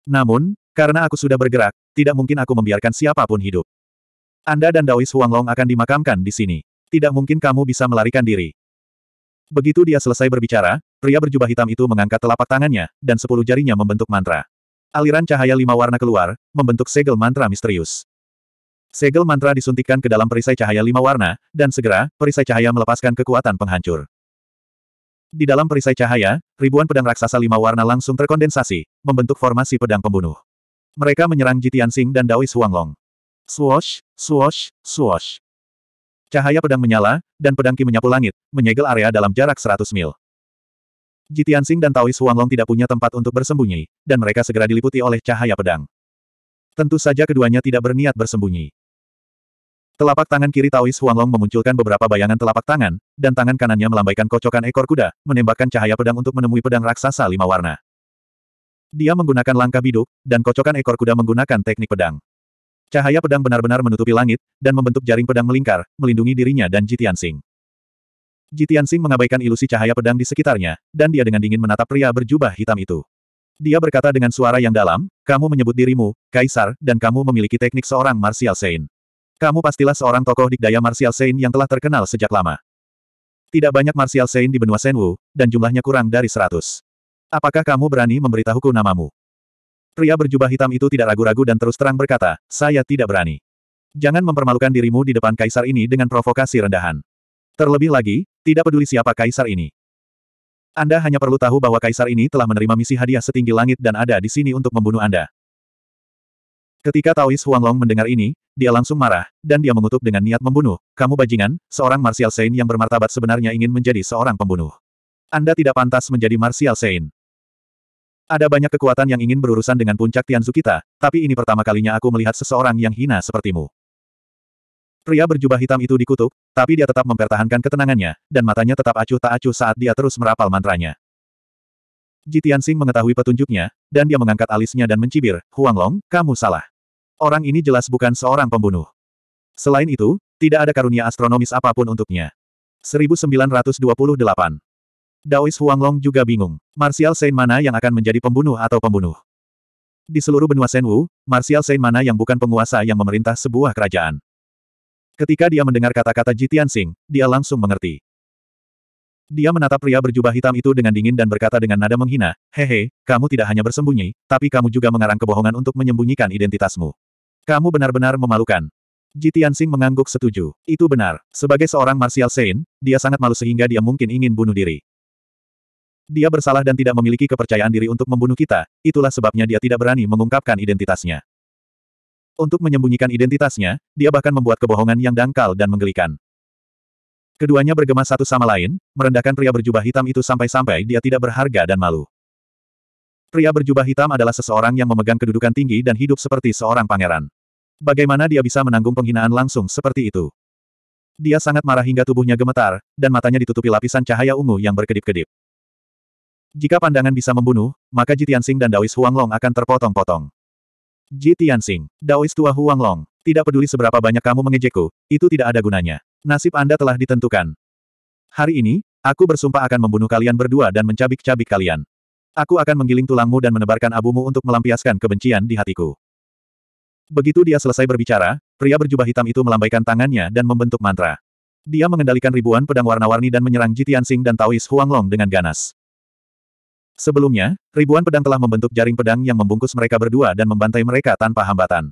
Namun, karena aku sudah bergerak, tidak mungkin aku membiarkan siapapun hidup. Anda dan Daois Huanglong akan dimakamkan di sini. Tidak mungkin kamu bisa melarikan diri. Begitu dia selesai berbicara, pria berjubah hitam itu mengangkat telapak tangannya, dan sepuluh jarinya membentuk mantra. Aliran cahaya lima warna keluar, membentuk segel mantra misterius. Segel mantra disuntikkan ke dalam perisai cahaya lima warna, dan segera, perisai cahaya melepaskan kekuatan penghancur. Di dalam perisai cahaya, ribuan pedang raksasa lima warna langsung terkondensasi, membentuk formasi pedang pembunuh. Mereka menyerang Jitian Sing dan Daois Huanglong. Swoosh, swoosh, swoosh. Cahaya pedang menyala, dan pedang Qi menyapu langit, menyegel area dalam jarak 100 mil. Jitiansing dan Taois Huanglong tidak punya tempat untuk bersembunyi, dan mereka segera diliputi oleh cahaya pedang. Tentu saja keduanya tidak berniat bersembunyi. Telapak tangan kiri Taois Huanglong memunculkan beberapa bayangan telapak tangan, dan tangan kanannya melambaikan kocokan ekor kuda, menembakkan cahaya pedang untuk menemui pedang raksasa lima warna. Dia menggunakan langkah biduk, dan kocokan ekor kuda menggunakan teknik pedang. Cahaya pedang benar-benar menutupi langit, dan membentuk jaring pedang melingkar, melindungi dirinya dan Jitian Sing. Jitian Sing mengabaikan ilusi cahaya pedang di sekitarnya, dan dia dengan dingin menatap pria berjubah hitam itu. Dia berkata dengan suara yang dalam, kamu menyebut dirimu, Kaisar, dan kamu memiliki teknik seorang Martial Saint. Kamu pastilah seorang tokoh dikdaya Martial Saint yang telah terkenal sejak lama. Tidak banyak Martial Saint di benua Senwu, dan jumlahnya kurang dari seratus. Apakah kamu berani memberitahuku namamu? Pria berjubah hitam itu tidak ragu-ragu dan terus terang berkata, saya tidak berani. Jangan mempermalukan dirimu di depan kaisar ini dengan provokasi rendahan. Terlebih lagi, tidak peduli siapa kaisar ini. Anda hanya perlu tahu bahwa kaisar ini telah menerima misi hadiah setinggi langit dan ada di sini untuk membunuh Anda. Ketika Taois Huanglong mendengar ini, dia langsung marah, dan dia mengutuk dengan niat membunuh, kamu bajingan, seorang Martial Sein yang bermartabat sebenarnya ingin menjadi seorang pembunuh. Anda tidak pantas menjadi Martial Sein. Ada banyak kekuatan yang ingin berurusan dengan puncak Tianzu kita, tapi ini pertama kalinya aku melihat seseorang yang hina sepertimu. Pria berjubah hitam itu dikutuk, tapi dia tetap mempertahankan ketenangannya, dan matanya tetap acuh tak acuh saat dia terus merapal mantranya. Ji Tianxing mengetahui petunjuknya, dan dia mengangkat alisnya dan mencibir, Huang Long, kamu salah. Orang ini jelas bukan seorang pembunuh. Selain itu, tidak ada karunia astronomis apapun untuknya. 1928 Daois Long juga bingung. Martial Saint mana yang akan menjadi pembunuh atau pembunuh? Di seluruh benua Senwu, Martial Saint mana yang bukan penguasa yang memerintah sebuah kerajaan? Ketika dia mendengar kata-kata Jitian Sing, dia langsung mengerti. Dia menatap pria berjubah hitam itu dengan dingin dan berkata dengan nada menghina, Hehe, kamu tidak hanya bersembunyi, tapi kamu juga mengarang kebohongan untuk menyembunyikan identitasmu. Kamu benar-benar memalukan. Jitian Sing mengangguk setuju. Itu benar. Sebagai seorang Martial Saint, dia sangat malu sehingga dia mungkin ingin bunuh diri. Dia bersalah dan tidak memiliki kepercayaan diri untuk membunuh kita, itulah sebabnya dia tidak berani mengungkapkan identitasnya. Untuk menyembunyikan identitasnya, dia bahkan membuat kebohongan yang dangkal dan menggelikan. Keduanya bergema satu sama lain, merendahkan pria berjubah hitam itu sampai-sampai dia tidak berharga dan malu. Pria berjubah hitam adalah seseorang yang memegang kedudukan tinggi dan hidup seperti seorang pangeran. Bagaimana dia bisa menanggung penghinaan langsung seperti itu? Dia sangat marah hingga tubuhnya gemetar, dan matanya ditutupi lapisan cahaya ungu yang berkedip-kedip. Jika pandangan bisa membunuh, maka Ji Tianxing dan Daois Huanglong akan terpotong-potong. Ji Tianxing, Daois tua Huanglong, tidak peduli seberapa banyak kamu mengejekku, itu tidak ada gunanya. Nasib Anda telah ditentukan. Hari ini, aku bersumpah akan membunuh kalian berdua dan mencabik-cabik kalian. Aku akan menggiling tulangmu dan menebarkan abumu untuk melampiaskan kebencian di hatiku. Begitu dia selesai berbicara, pria berjubah hitam itu melambaikan tangannya dan membentuk mantra. Dia mengendalikan ribuan pedang warna-warni dan menyerang Jitian Sing dan Taois Huanglong dengan ganas. Sebelumnya, ribuan pedang telah membentuk jaring pedang yang membungkus mereka berdua dan membantai mereka tanpa hambatan.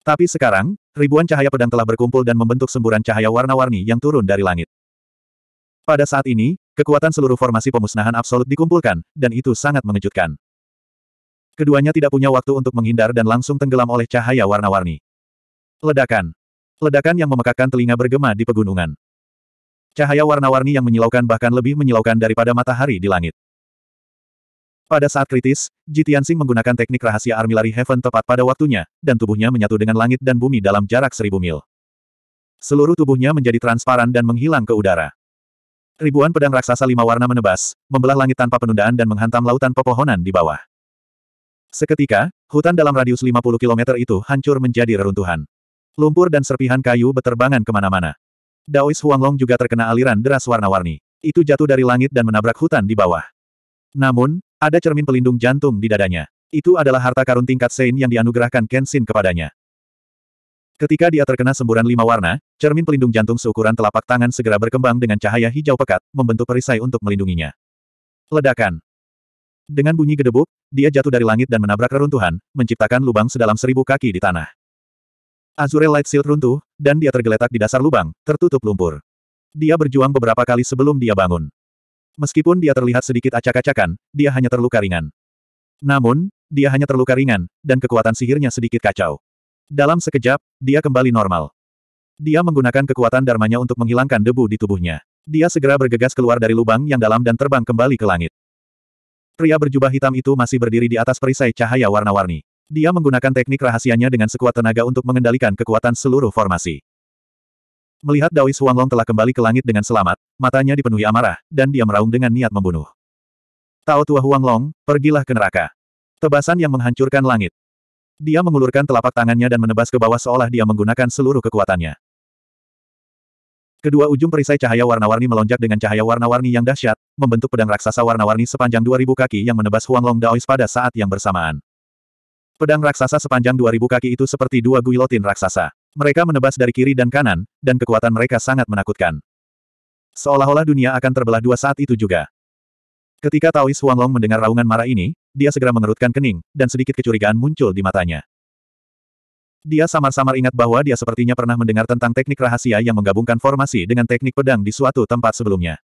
Tapi sekarang, ribuan cahaya pedang telah berkumpul dan membentuk semburan cahaya warna-warni yang turun dari langit. Pada saat ini, kekuatan seluruh formasi pemusnahan absolut dikumpulkan, dan itu sangat mengejutkan. Keduanya tidak punya waktu untuk menghindar dan langsung tenggelam oleh cahaya warna-warni. Ledakan. Ledakan yang memekakkan telinga bergema di pegunungan. Cahaya warna-warni yang menyilaukan bahkan lebih menyilaukan daripada matahari di langit. Pada saat kritis, Ji menggunakan teknik rahasia lari Heaven tepat pada waktunya, dan tubuhnya menyatu dengan langit dan bumi dalam jarak seribu mil. Seluruh tubuhnya menjadi transparan dan menghilang ke udara. Ribuan pedang raksasa lima warna menebas, membelah langit tanpa penundaan dan menghantam lautan pepohonan di bawah. Seketika, hutan dalam radius 50 km itu hancur menjadi reruntuhan. Lumpur dan serpihan kayu beterbangan kemana-mana. Daois Huanglong juga terkena aliran deras warna-warni. Itu jatuh dari langit dan menabrak hutan di bawah. Namun, ada cermin pelindung jantung di dadanya. Itu adalah harta karun tingkat Sein yang dianugerahkan Kenshin kepadanya. Ketika dia terkena semburan lima warna, cermin pelindung jantung seukuran telapak tangan segera berkembang dengan cahaya hijau pekat, membentuk perisai untuk melindunginya. Ledakan. Dengan bunyi gedebuk, dia jatuh dari langit dan menabrak reruntuhan, menciptakan lubang sedalam seribu kaki di tanah. Azure Light Shield runtuh, dan dia tergeletak di dasar lubang, tertutup lumpur. Dia berjuang beberapa kali sebelum dia bangun. Meskipun dia terlihat sedikit acak-acakan, dia hanya terluka ringan. Namun, dia hanya terluka ringan, dan kekuatan sihirnya sedikit kacau. Dalam sekejap, dia kembali normal. Dia menggunakan kekuatan dharmanya untuk menghilangkan debu di tubuhnya. Dia segera bergegas keluar dari lubang yang dalam dan terbang kembali ke langit. Pria berjubah hitam itu masih berdiri di atas perisai cahaya warna-warni. Dia menggunakan teknik rahasianya dengan sekuat tenaga untuk mengendalikan kekuatan seluruh formasi. Melihat Daois Huanglong telah kembali ke langit dengan selamat, matanya dipenuhi amarah, dan dia meraung dengan niat membunuh. Tao tua Huanglong, pergilah ke neraka. Tebasan yang menghancurkan langit. Dia mengulurkan telapak tangannya dan menebas ke bawah seolah dia menggunakan seluruh kekuatannya. Kedua ujung perisai cahaya warna-warni melonjak dengan cahaya warna-warni yang dahsyat, membentuk pedang raksasa warna-warni sepanjang 2000 kaki yang menebas Huanglong Daois pada saat yang bersamaan. Pedang raksasa sepanjang 2000 kaki itu seperti dua guilotin raksasa. Mereka menebas dari kiri dan kanan, dan kekuatan mereka sangat menakutkan. Seolah-olah dunia akan terbelah dua saat itu juga. Ketika Taois Huanglong mendengar raungan marah ini, dia segera mengerutkan kening, dan sedikit kecurigaan muncul di matanya. Dia samar-samar ingat bahwa dia sepertinya pernah mendengar tentang teknik rahasia yang menggabungkan formasi dengan teknik pedang di suatu tempat sebelumnya.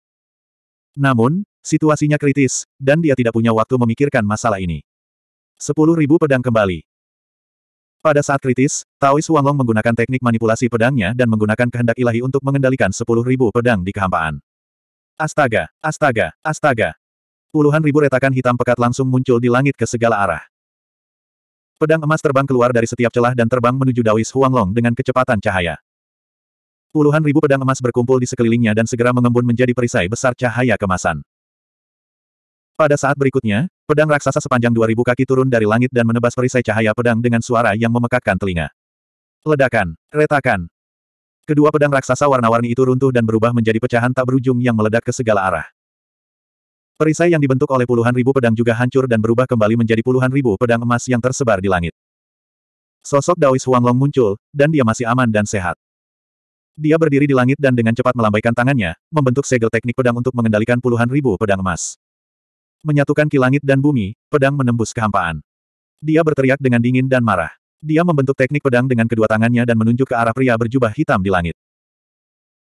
Namun, situasinya kritis, dan dia tidak punya waktu memikirkan masalah ini. Sepuluh ribu pedang kembali. Pada saat kritis, Taois Huanglong menggunakan teknik manipulasi pedangnya dan menggunakan kehendak ilahi untuk mengendalikan sepuluh ribu pedang di kehampaan. Astaga! Astaga! Astaga! Puluhan ribu retakan hitam pekat langsung muncul di langit ke segala arah. Pedang emas terbang keluar dari setiap celah dan terbang menuju Daois Huanglong dengan kecepatan cahaya. Puluhan ribu pedang emas berkumpul di sekelilingnya dan segera mengembun menjadi perisai besar cahaya kemasan. Pada saat berikutnya, pedang raksasa sepanjang 2000 kaki turun dari langit dan menebas perisai cahaya pedang dengan suara yang memekakkan telinga. Ledakan, retakan. Kedua pedang raksasa warna-warni itu runtuh dan berubah menjadi pecahan tak berujung yang meledak ke segala arah. Perisai yang dibentuk oleh puluhan ribu pedang juga hancur dan berubah kembali menjadi puluhan ribu pedang emas yang tersebar di langit. Sosok Daois Huanglong muncul, dan dia masih aman dan sehat. Dia berdiri di langit dan dengan cepat melambaikan tangannya, membentuk segel teknik pedang untuk mengendalikan puluhan ribu pedang emas. Menyatukan langit dan bumi, pedang menembus kehampaan. Dia berteriak dengan dingin dan marah. Dia membentuk teknik pedang dengan kedua tangannya dan menunjuk ke arah pria berjubah hitam di langit.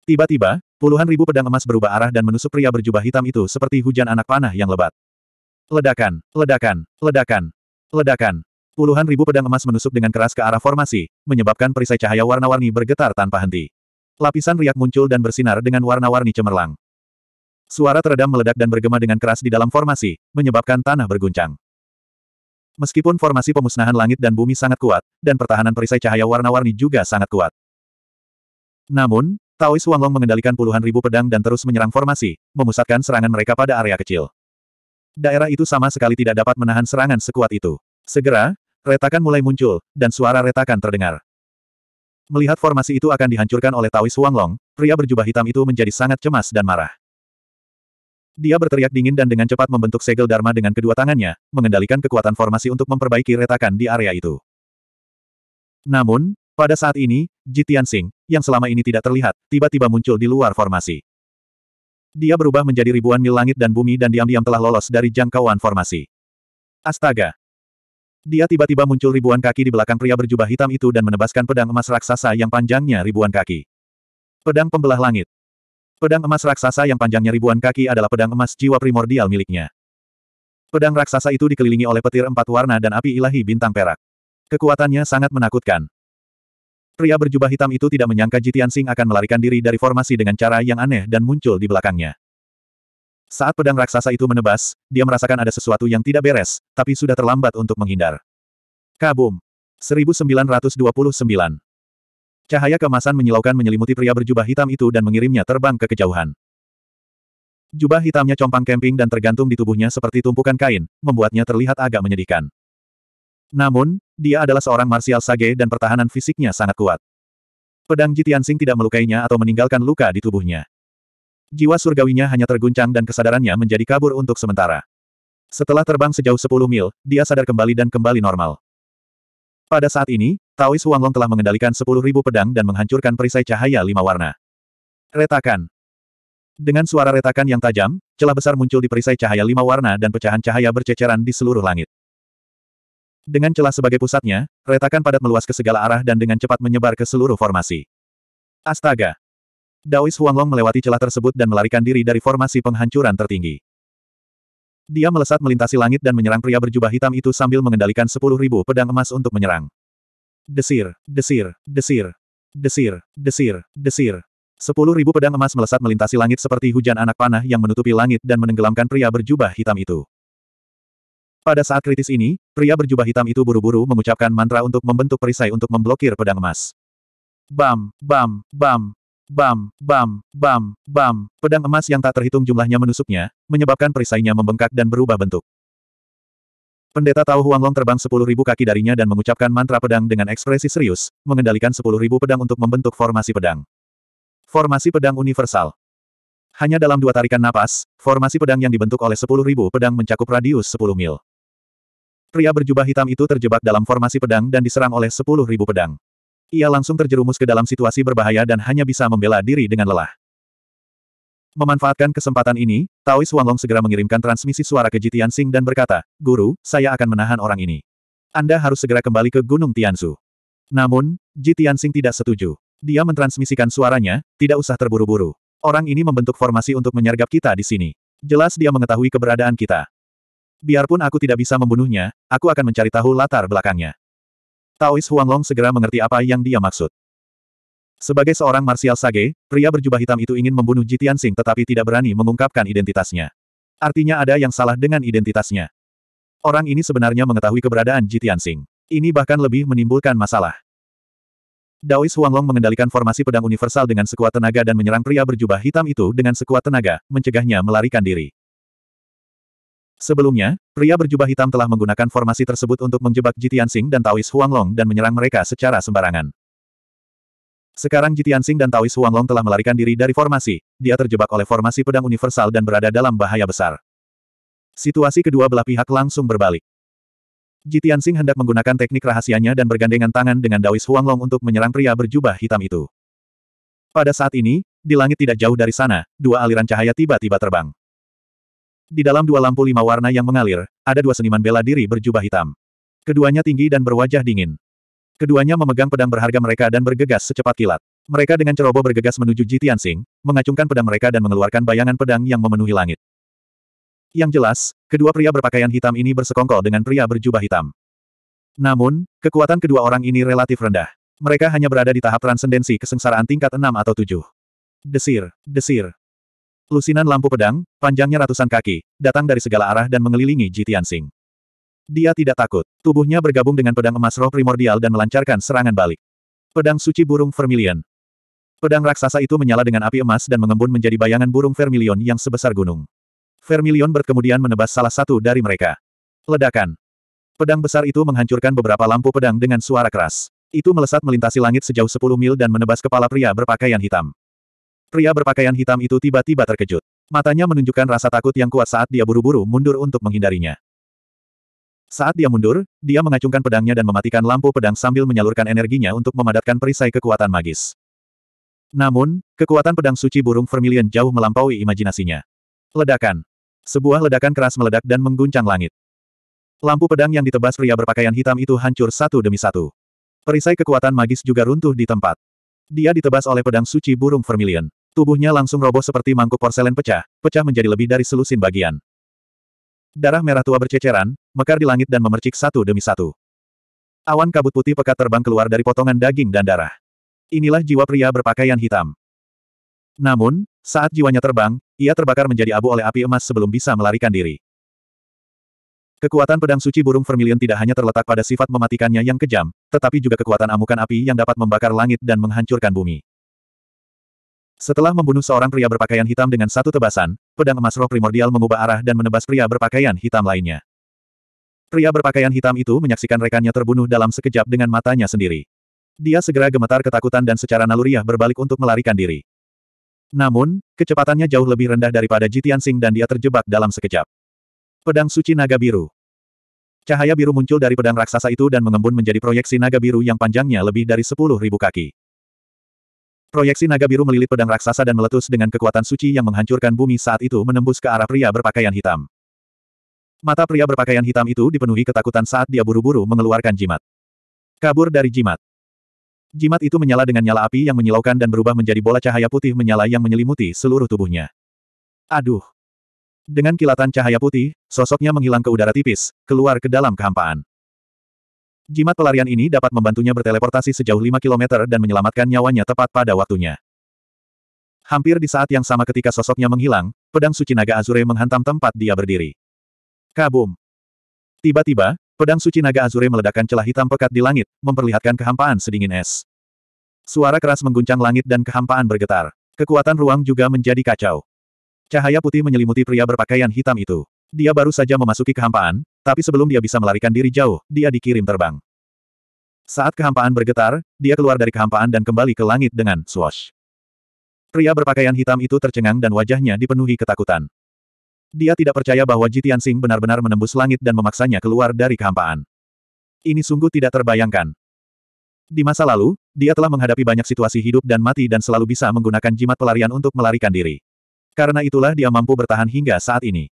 Tiba-tiba, puluhan ribu pedang emas berubah arah dan menusuk pria berjubah hitam itu seperti hujan anak panah yang lebat. Ledakan, ledakan, ledakan, ledakan. Puluhan ribu pedang emas menusuk dengan keras ke arah formasi, menyebabkan perisai cahaya warna-warni bergetar tanpa henti. Lapisan riak muncul dan bersinar dengan warna-warni cemerlang. Suara teredam meledak dan bergema dengan keras di dalam formasi, menyebabkan tanah berguncang. Meskipun formasi pemusnahan langit dan bumi sangat kuat, dan pertahanan perisai cahaya warna-warni juga sangat kuat. Namun, Taois Wanglong mengendalikan puluhan ribu pedang dan terus menyerang formasi, memusatkan serangan mereka pada area kecil. Daerah itu sama sekali tidak dapat menahan serangan sekuat itu. Segera, retakan mulai muncul, dan suara retakan terdengar. Melihat formasi itu akan dihancurkan oleh Taois Huanglong, pria berjubah hitam itu menjadi sangat cemas dan marah. Dia berteriak dingin dan dengan cepat membentuk segel Dharma dengan kedua tangannya, mengendalikan kekuatan formasi untuk memperbaiki retakan di area itu. Namun, pada saat ini, Jitian Singh, yang selama ini tidak terlihat, tiba-tiba muncul di luar formasi. Dia berubah menjadi ribuan mil langit dan bumi dan diam-diam telah lolos dari jangkauan formasi. Astaga! Dia tiba-tiba muncul ribuan kaki di belakang pria berjubah hitam itu dan menebaskan pedang emas raksasa yang panjangnya ribuan kaki. Pedang pembelah langit. Pedang emas raksasa yang panjangnya ribuan kaki adalah pedang emas jiwa primordial miliknya. Pedang raksasa itu dikelilingi oleh petir empat warna dan api ilahi bintang perak. Kekuatannya sangat menakutkan. Pria berjubah hitam itu tidak menyangka Jitian Sing akan melarikan diri dari formasi dengan cara yang aneh dan muncul di belakangnya. Saat pedang raksasa itu menebas, dia merasakan ada sesuatu yang tidak beres, tapi sudah terlambat untuk menghindar. Kabum! 1929 Cahaya kemasan menyilaukan menyelimuti pria berjubah hitam itu dan mengirimnya terbang ke kejauhan. Jubah hitamnya compang kemping dan tergantung di tubuhnya seperti tumpukan kain, membuatnya terlihat agak menyedihkan. Namun, dia adalah seorang Marsial sage dan pertahanan fisiknya sangat kuat. Pedang Jitiansing tidak melukainya atau meninggalkan luka di tubuhnya. Jiwa surgawinya hanya terguncang dan kesadarannya menjadi kabur untuk sementara. Setelah terbang sejauh 10 mil, dia sadar kembali dan kembali normal. Pada saat ini, Taois Huanglong telah mengendalikan sepuluh ribu pedang dan menghancurkan perisai cahaya lima warna. Retakan. Dengan suara retakan yang tajam, celah besar muncul di perisai cahaya lima warna dan pecahan cahaya berceceran di seluruh langit. Dengan celah sebagai pusatnya, retakan padat meluas ke segala arah dan dengan cepat menyebar ke seluruh formasi. Astaga! Daois Huanglong melewati celah tersebut dan melarikan diri dari formasi penghancuran tertinggi. Dia melesat melintasi langit dan menyerang pria berjubah hitam itu sambil mengendalikan sepuluh ribu pedang emas untuk menyerang. Desir, desir, desir, desir, desir, desir. Sepuluh ribu pedang emas melesat melintasi langit seperti hujan anak panah yang menutupi langit dan menenggelamkan pria berjubah hitam itu. Pada saat kritis ini, pria berjubah hitam itu buru-buru mengucapkan mantra untuk membentuk perisai untuk memblokir pedang emas. Bam, bam, bam, bam, bam, bam, bam. Pedang emas yang tak terhitung jumlahnya menusuknya, menyebabkan perisainya membengkak dan berubah bentuk. Pendeta Tao Long terbang 10.000 kaki darinya dan mengucapkan mantra pedang dengan ekspresi serius, mengendalikan 10.000 pedang untuk membentuk formasi pedang. Formasi pedang universal. Hanya dalam dua tarikan napas, formasi pedang yang dibentuk oleh 10.000 pedang mencakup radius 10 mil. Pria berjubah hitam itu terjebak dalam formasi pedang dan diserang oleh 10.000 pedang. Ia langsung terjerumus ke dalam situasi berbahaya dan hanya bisa membela diri dengan lelah. Memanfaatkan kesempatan ini, Taois Wanglong segera mengirimkan transmisi suara ke Jitian Sing dan berkata, Guru, saya akan menahan orang ini. Anda harus segera kembali ke Gunung Tianzu. Namun, Jitian Sing tidak setuju. Dia mentransmisikan suaranya, tidak usah terburu-buru. Orang ini membentuk formasi untuk menyergap kita di sini. Jelas dia mengetahui keberadaan kita. Biarpun aku tidak bisa membunuhnya, aku akan mencari tahu latar belakangnya. Taois Huanglong segera mengerti apa yang dia maksud. Sebagai seorang Martial Sage, pria berjubah hitam itu ingin membunuh Jitian Sing tetapi tidak berani mengungkapkan identitasnya. Artinya ada yang salah dengan identitasnya. Orang ini sebenarnya mengetahui keberadaan Jitian Sing. Ini bahkan lebih menimbulkan masalah. Daois Huanglong mengendalikan formasi pedang universal dengan sekuat tenaga dan menyerang pria berjubah hitam itu dengan sekuat tenaga, mencegahnya melarikan diri. Sebelumnya, pria berjubah hitam telah menggunakan formasi tersebut untuk menjebak Jitian Sing dan Taois Huanglong dan menyerang mereka secara sembarangan. Sekarang Jitian Sing dan Taois Huanglong telah melarikan diri dari formasi, dia terjebak oleh formasi pedang universal dan berada dalam bahaya besar. Situasi kedua belah pihak langsung berbalik. Jitian Sing hendak menggunakan teknik rahasianya dan bergandengan tangan dengan Daois Huanglong untuk menyerang pria berjubah hitam itu. Pada saat ini, di langit tidak jauh dari sana, dua aliran cahaya tiba-tiba terbang. Di dalam dua lampu lima warna yang mengalir, ada dua seniman bela diri berjubah hitam. Keduanya tinggi dan berwajah dingin. Keduanya memegang pedang berharga mereka dan bergegas secepat kilat. Mereka dengan ceroboh bergegas menuju Ji Tianxing, mengacungkan pedang mereka dan mengeluarkan bayangan pedang yang memenuhi langit. Yang jelas, kedua pria berpakaian hitam ini bersekongkol dengan pria berjubah hitam. Namun, kekuatan kedua orang ini relatif rendah. Mereka hanya berada di tahap transendensi kesengsaraan tingkat 6 atau 7. Desir, desir. Lusinan lampu pedang, panjangnya ratusan kaki, datang dari segala arah dan mengelilingi Ji Tianxing. Dia tidak takut. Tubuhnya bergabung dengan pedang emas roh primordial dan melancarkan serangan balik. Pedang suci burung vermilion. Pedang raksasa itu menyala dengan api emas dan mengembun menjadi bayangan burung vermilion yang sebesar gunung. Vermilion berkemudian menebas salah satu dari mereka. Ledakan. Pedang besar itu menghancurkan beberapa lampu pedang dengan suara keras. Itu melesat melintasi langit sejauh 10 mil dan menebas kepala pria berpakaian hitam. Pria berpakaian hitam itu tiba-tiba terkejut. Matanya menunjukkan rasa takut yang kuat saat dia buru-buru mundur untuk menghindarinya. Saat dia mundur, dia mengacungkan pedangnya dan mematikan lampu pedang sambil menyalurkan energinya untuk memadatkan perisai kekuatan magis. Namun, kekuatan pedang suci burung vermilion jauh melampaui imajinasinya. Ledakan. Sebuah ledakan keras meledak dan mengguncang langit. Lampu pedang yang ditebas pria berpakaian hitam itu hancur satu demi satu. Perisai kekuatan magis juga runtuh di tempat. Dia ditebas oleh pedang suci burung vermilion. Tubuhnya langsung roboh seperti mangkuk porselen pecah, pecah menjadi lebih dari selusin bagian. Darah merah tua berceceran, mekar di langit dan memercik satu demi satu. Awan kabut putih pekat terbang keluar dari potongan daging dan darah. Inilah jiwa pria berpakaian hitam. Namun, saat jiwanya terbang, ia terbakar menjadi abu oleh api emas sebelum bisa melarikan diri. Kekuatan pedang suci burung vermilion tidak hanya terletak pada sifat mematikannya yang kejam, tetapi juga kekuatan amukan api yang dapat membakar langit dan menghancurkan bumi. Setelah membunuh seorang pria berpakaian hitam dengan satu tebasan, pedang emas roh primordial mengubah arah dan menebas pria berpakaian hitam lainnya. Pria berpakaian hitam itu menyaksikan rekannya terbunuh dalam sekejap dengan matanya sendiri. Dia segera gemetar ketakutan dan secara naluriah berbalik untuk melarikan diri. Namun, kecepatannya jauh lebih rendah daripada Jitian Sing dan dia terjebak dalam sekejap. Pedang Suci Naga Biru Cahaya biru muncul dari pedang raksasa itu dan mengembun menjadi proyeksi naga biru yang panjangnya lebih dari 10.000 kaki. Proyeksi naga biru melilit pedang raksasa dan meletus dengan kekuatan suci yang menghancurkan bumi saat itu menembus ke arah pria berpakaian hitam. Mata pria berpakaian hitam itu dipenuhi ketakutan saat dia buru-buru mengeluarkan jimat. Kabur dari jimat. Jimat itu menyala dengan nyala api yang menyilaukan dan berubah menjadi bola cahaya putih menyala yang menyelimuti seluruh tubuhnya. Aduh. Dengan kilatan cahaya putih, sosoknya menghilang ke udara tipis, keluar ke dalam kehampaan. Jimat pelarian ini dapat membantunya berteleportasi sejauh 5 km dan menyelamatkan nyawanya tepat pada waktunya. Hampir di saat yang sama ketika sosoknya menghilang, pedang suci naga Azure menghantam tempat dia berdiri. Kabum! Tiba-tiba, pedang suci naga Azure meledakkan celah hitam pekat di langit, memperlihatkan kehampaan sedingin es. Suara keras mengguncang langit dan kehampaan bergetar. Kekuatan ruang juga menjadi kacau. Cahaya putih menyelimuti pria berpakaian hitam itu. Dia baru saja memasuki kehampaan, tapi sebelum dia bisa melarikan diri jauh, dia dikirim terbang. Saat kehampaan bergetar, dia keluar dari kehampaan dan kembali ke langit dengan swash. Pria berpakaian hitam itu tercengang dan wajahnya dipenuhi ketakutan. Dia tidak percaya bahwa Jitian Sing benar-benar menembus langit dan memaksanya keluar dari kehampaan. Ini sungguh tidak terbayangkan. Di masa lalu, dia telah menghadapi banyak situasi hidup dan mati dan selalu bisa menggunakan jimat pelarian untuk melarikan diri. Karena itulah dia mampu bertahan hingga saat ini.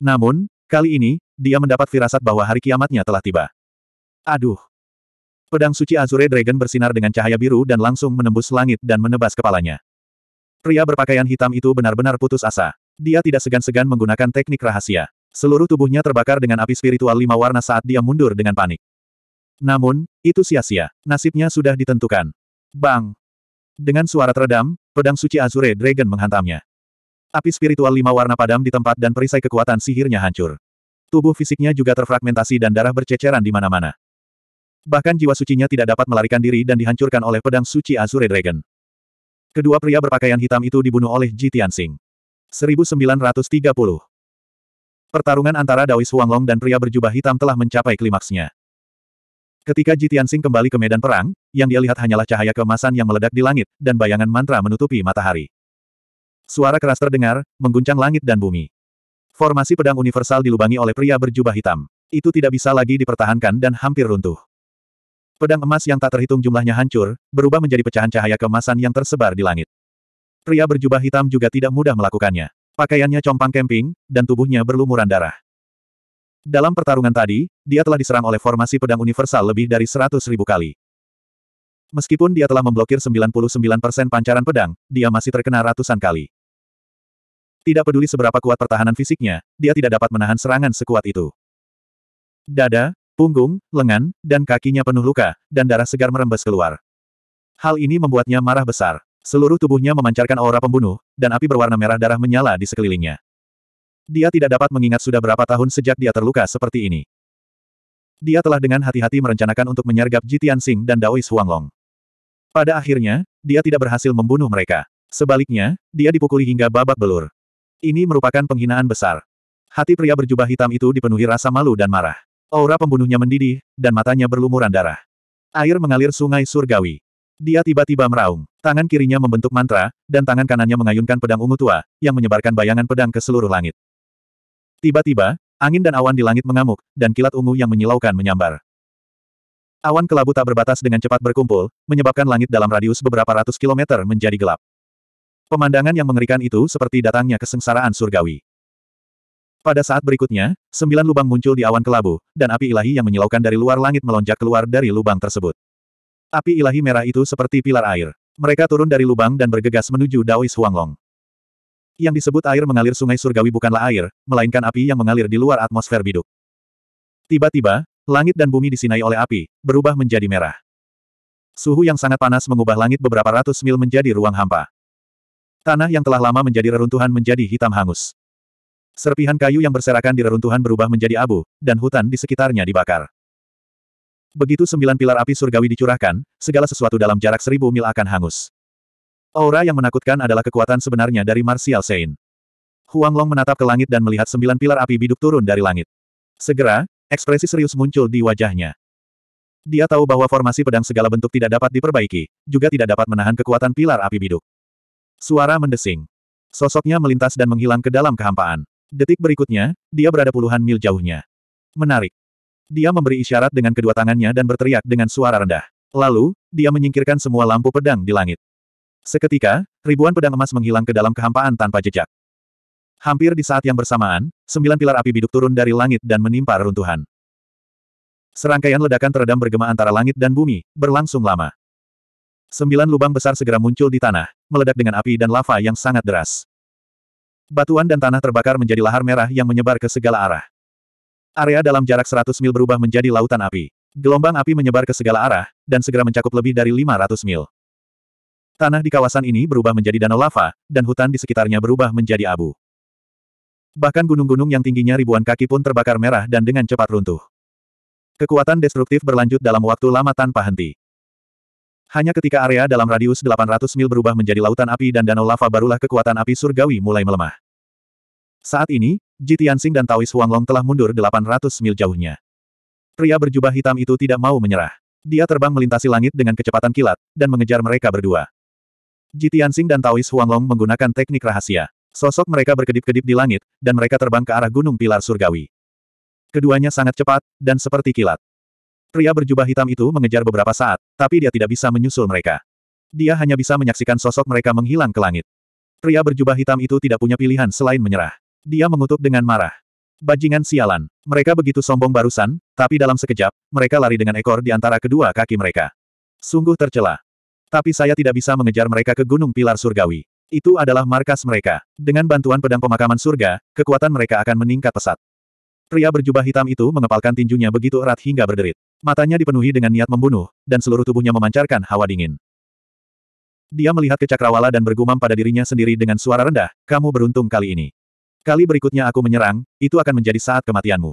Namun, kali ini, dia mendapat firasat bahwa hari kiamatnya telah tiba. Aduh! Pedang suci Azure Dragon bersinar dengan cahaya biru dan langsung menembus langit dan menebas kepalanya. Pria berpakaian hitam itu benar-benar putus asa. Dia tidak segan-segan menggunakan teknik rahasia. Seluruh tubuhnya terbakar dengan api spiritual lima warna saat dia mundur dengan panik. Namun, itu sia-sia. Nasibnya sudah ditentukan. Bang! Dengan suara teredam, pedang suci Azure Dragon menghantamnya. Api spiritual lima warna padam di tempat dan perisai kekuatan sihirnya hancur. Tubuh fisiknya juga terfragmentasi dan darah berceceran di mana-mana. Bahkan jiwa sucinya tidak dapat melarikan diri dan dihancurkan oleh pedang suci Azure Dragon. Kedua pria berpakaian hitam itu dibunuh oleh Ji Tianxing. 1930 Pertarungan antara Daois Huanglong dan pria berjubah hitam telah mencapai klimaksnya. Ketika Ji Tianxing kembali ke medan perang, yang dia lihat hanyalah cahaya kemasan yang meledak di langit, dan bayangan mantra menutupi matahari. Suara keras terdengar, mengguncang langit dan bumi. Formasi pedang universal dilubangi oleh pria berjubah hitam. Itu tidak bisa lagi dipertahankan dan hampir runtuh. Pedang emas yang tak terhitung jumlahnya hancur, berubah menjadi pecahan cahaya kemasan yang tersebar di langit. Pria berjubah hitam juga tidak mudah melakukannya. Pakaiannya compang kemping, dan tubuhnya berlumuran darah. Dalam pertarungan tadi, dia telah diserang oleh formasi pedang universal lebih dari seratus ribu kali. Meskipun dia telah memblokir 99% pancaran pedang, dia masih terkena ratusan kali. Tidak peduli seberapa kuat pertahanan fisiknya, dia tidak dapat menahan serangan sekuat itu. Dada, punggung, lengan, dan kakinya penuh luka, dan darah segar merembes keluar. Hal ini membuatnya marah besar. Seluruh tubuhnya memancarkan aura pembunuh, dan api berwarna merah darah menyala di sekelilingnya. Dia tidak dapat mengingat sudah berapa tahun sejak dia terluka seperti ini. Dia telah dengan hati-hati merencanakan untuk menyergap Jitian Sing dan Daois Huanglong. Pada akhirnya, dia tidak berhasil membunuh mereka. Sebaliknya, dia dipukuli hingga babak belur. Ini merupakan penghinaan besar. Hati pria berjubah hitam itu dipenuhi rasa malu dan marah. Aura pembunuhnya mendidih, dan matanya berlumuran darah. Air mengalir sungai surgawi. Dia tiba-tiba meraung. Tangan kirinya membentuk mantra, dan tangan kanannya mengayunkan pedang ungu tua, yang menyebarkan bayangan pedang ke seluruh langit. Tiba-tiba, angin dan awan di langit mengamuk, dan kilat ungu yang menyilaukan menyambar. Awan kelabu tak berbatas dengan cepat berkumpul, menyebabkan langit dalam radius beberapa ratus kilometer menjadi gelap. Pemandangan yang mengerikan itu seperti datangnya kesengsaraan surgawi. Pada saat berikutnya, sembilan lubang muncul di awan kelabu, dan api ilahi yang menyilaukan dari luar langit melonjak keluar dari lubang tersebut. Api ilahi merah itu seperti pilar air. Mereka turun dari lubang dan bergegas menuju Daois Huanglong. Yang disebut air mengalir sungai surgawi bukanlah air, melainkan api yang mengalir di luar atmosfer biduk. Tiba-tiba, langit dan bumi disinai oleh api, berubah menjadi merah. Suhu yang sangat panas mengubah langit beberapa ratus mil menjadi ruang hampa. Tanah yang telah lama menjadi reruntuhan menjadi hitam hangus. Serpihan kayu yang berserakan di reruntuhan berubah menjadi abu, dan hutan di sekitarnya dibakar. Begitu sembilan pilar api surgawi dicurahkan, segala sesuatu dalam jarak seribu mil akan hangus. Aura yang menakutkan adalah kekuatan sebenarnya dari Martial Sein. Huang Long menatap ke langit dan melihat sembilan pilar api biduk turun dari langit. Segera, ekspresi serius muncul di wajahnya. Dia tahu bahwa formasi pedang segala bentuk tidak dapat diperbaiki, juga tidak dapat menahan kekuatan pilar api biduk. Suara mendesing. Sosoknya melintas dan menghilang ke dalam kehampaan. Detik berikutnya, dia berada puluhan mil jauhnya. Menarik. Dia memberi isyarat dengan kedua tangannya dan berteriak dengan suara rendah. Lalu, dia menyingkirkan semua lampu pedang di langit. Seketika, ribuan pedang emas menghilang ke dalam kehampaan tanpa jejak. Hampir di saat yang bersamaan, sembilan pilar api biduk turun dari langit dan menimpa reruntuhan. Serangkaian ledakan teredam bergema antara langit dan bumi, berlangsung lama. Sembilan lubang besar segera muncul di tanah, meledak dengan api dan lava yang sangat deras. Batuan dan tanah terbakar menjadi lahar merah yang menyebar ke segala arah. Area dalam jarak 100 mil berubah menjadi lautan api. Gelombang api menyebar ke segala arah, dan segera mencakup lebih dari 500 mil. Tanah di kawasan ini berubah menjadi danau lava, dan hutan di sekitarnya berubah menjadi abu. Bahkan gunung-gunung yang tingginya ribuan kaki pun terbakar merah dan dengan cepat runtuh. Kekuatan destruktif berlanjut dalam waktu lama tanpa henti. Hanya ketika area dalam radius 800 mil berubah menjadi lautan api dan danau lava barulah kekuatan api surgawi mulai melemah. Saat ini, Ji Tianxing dan Taois Huanglong telah mundur 800 mil jauhnya. Pria berjubah hitam itu tidak mau menyerah. Dia terbang melintasi langit dengan kecepatan kilat, dan mengejar mereka berdua. Ji Tianxing dan Taois Huanglong menggunakan teknik rahasia. Sosok mereka berkedip-kedip di langit, dan mereka terbang ke arah Gunung Pilar Surgawi. Keduanya sangat cepat, dan seperti kilat. Pria berjubah hitam itu mengejar beberapa saat, tapi dia tidak bisa menyusul mereka. Dia hanya bisa menyaksikan sosok mereka menghilang ke langit. Pria berjubah hitam itu tidak punya pilihan selain menyerah. Dia mengutuk dengan marah. Bajingan sialan. Mereka begitu sombong barusan, tapi dalam sekejap, mereka lari dengan ekor di antara kedua kaki mereka. Sungguh tercela. Tapi saya tidak bisa mengejar mereka ke Gunung Pilar Surgawi. Itu adalah markas mereka. Dengan bantuan pedang pemakaman surga, kekuatan mereka akan meningkat pesat. Pria berjubah hitam itu mengepalkan tinjunya begitu erat hingga berderit. Matanya dipenuhi dengan niat membunuh, dan seluruh tubuhnya memancarkan hawa dingin. Dia melihat ke Cakrawala dan bergumam pada dirinya sendiri dengan suara rendah, kamu beruntung kali ini. Kali berikutnya aku menyerang, itu akan menjadi saat kematianmu.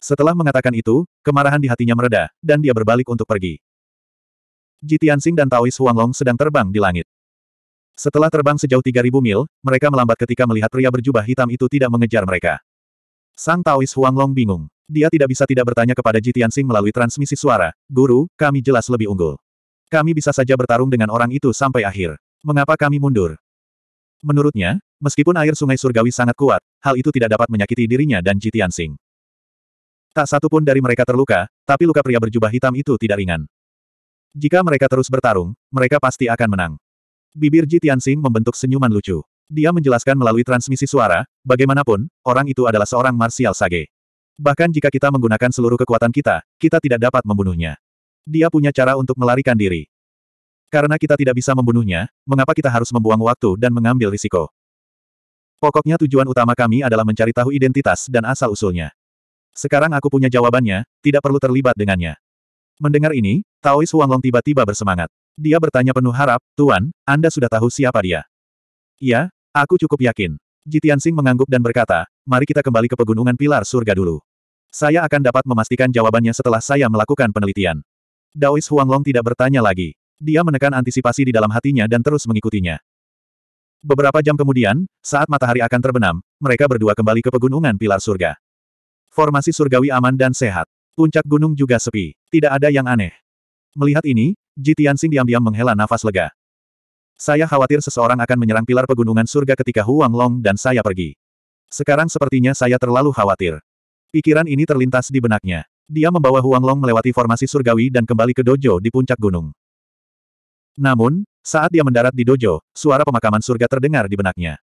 Setelah mengatakan itu, kemarahan di hatinya mereda, dan dia berbalik untuk pergi. Ji Tianxing dan Taois Huanglong sedang terbang di langit. Setelah terbang sejauh 3000 mil, mereka melambat ketika melihat pria berjubah hitam itu tidak mengejar mereka. Sang Taois Long bingung. Dia tidak bisa tidak bertanya kepada Ji Tianxing melalui transmisi suara, Guru, kami jelas lebih unggul. Kami bisa saja bertarung dengan orang itu sampai akhir. Mengapa kami mundur? Menurutnya, meskipun air sungai surgawi sangat kuat, hal itu tidak dapat menyakiti dirinya dan Ji Tianxing. Tak satu pun dari mereka terluka, tapi luka pria berjubah hitam itu tidak ringan. Jika mereka terus bertarung, mereka pasti akan menang. Bibir Ji Tianxing membentuk senyuman lucu. Dia menjelaskan melalui transmisi suara, bagaimanapun, orang itu adalah seorang martial sage. Bahkan jika kita menggunakan seluruh kekuatan kita, kita tidak dapat membunuhnya. Dia punya cara untuk melarikan diri. Karena kita tidak bisa membunuhnya, mengapa kita harus membuang waktu dan mengambil risiko? Pokoknya tujuan utama kami adalah mencari tahu identitas dan asal-usulnya. Sekarang aku punya jawabannya, tidak perlu terlibat dengannya. Mendengar ini, Taois Huanglong tiba-tiba bersemangat. Dia bertanya penuh harap, Tuan, Anda sudah tahu siapa dia? Iya, Aku cukup yakin. Jitian Sing mengangguk dan berkata, mari kita kembali ke pegunungan pilar surga dulu. Saya akan dapat memastikan jawabannya setelah saya melakukan penelitian. Daois Huanglong tidak bertanya lagi. Dia menekan antisipasi di dalam hatinya dan terus mengikutinya. Beberapa jam kemudian, saat matahari akan terbenam, mereka berdua kembali ke pegunungan pilar surga. Formasi surgawi aman dan sehat. Puncak gunung juga sepi. Tidak ada yang aneh. Melihat ini, Ji Tianxing diam-diam menghela nafas lega. Saya khawatir seseorang akan menyerang pilar pegunungan surga ketika Huang Long dan saya pergi. Sekarang sepertinya saya terlalu khawatir. Pikiran ini terlintas di benaknya. Dia membawa Huang Long melewati formasi surgawi dan kembali ke dojo di puncak gunung. Namun, saat dia mendarat di dojo, suara pemakaman surga terdengar di benaknya.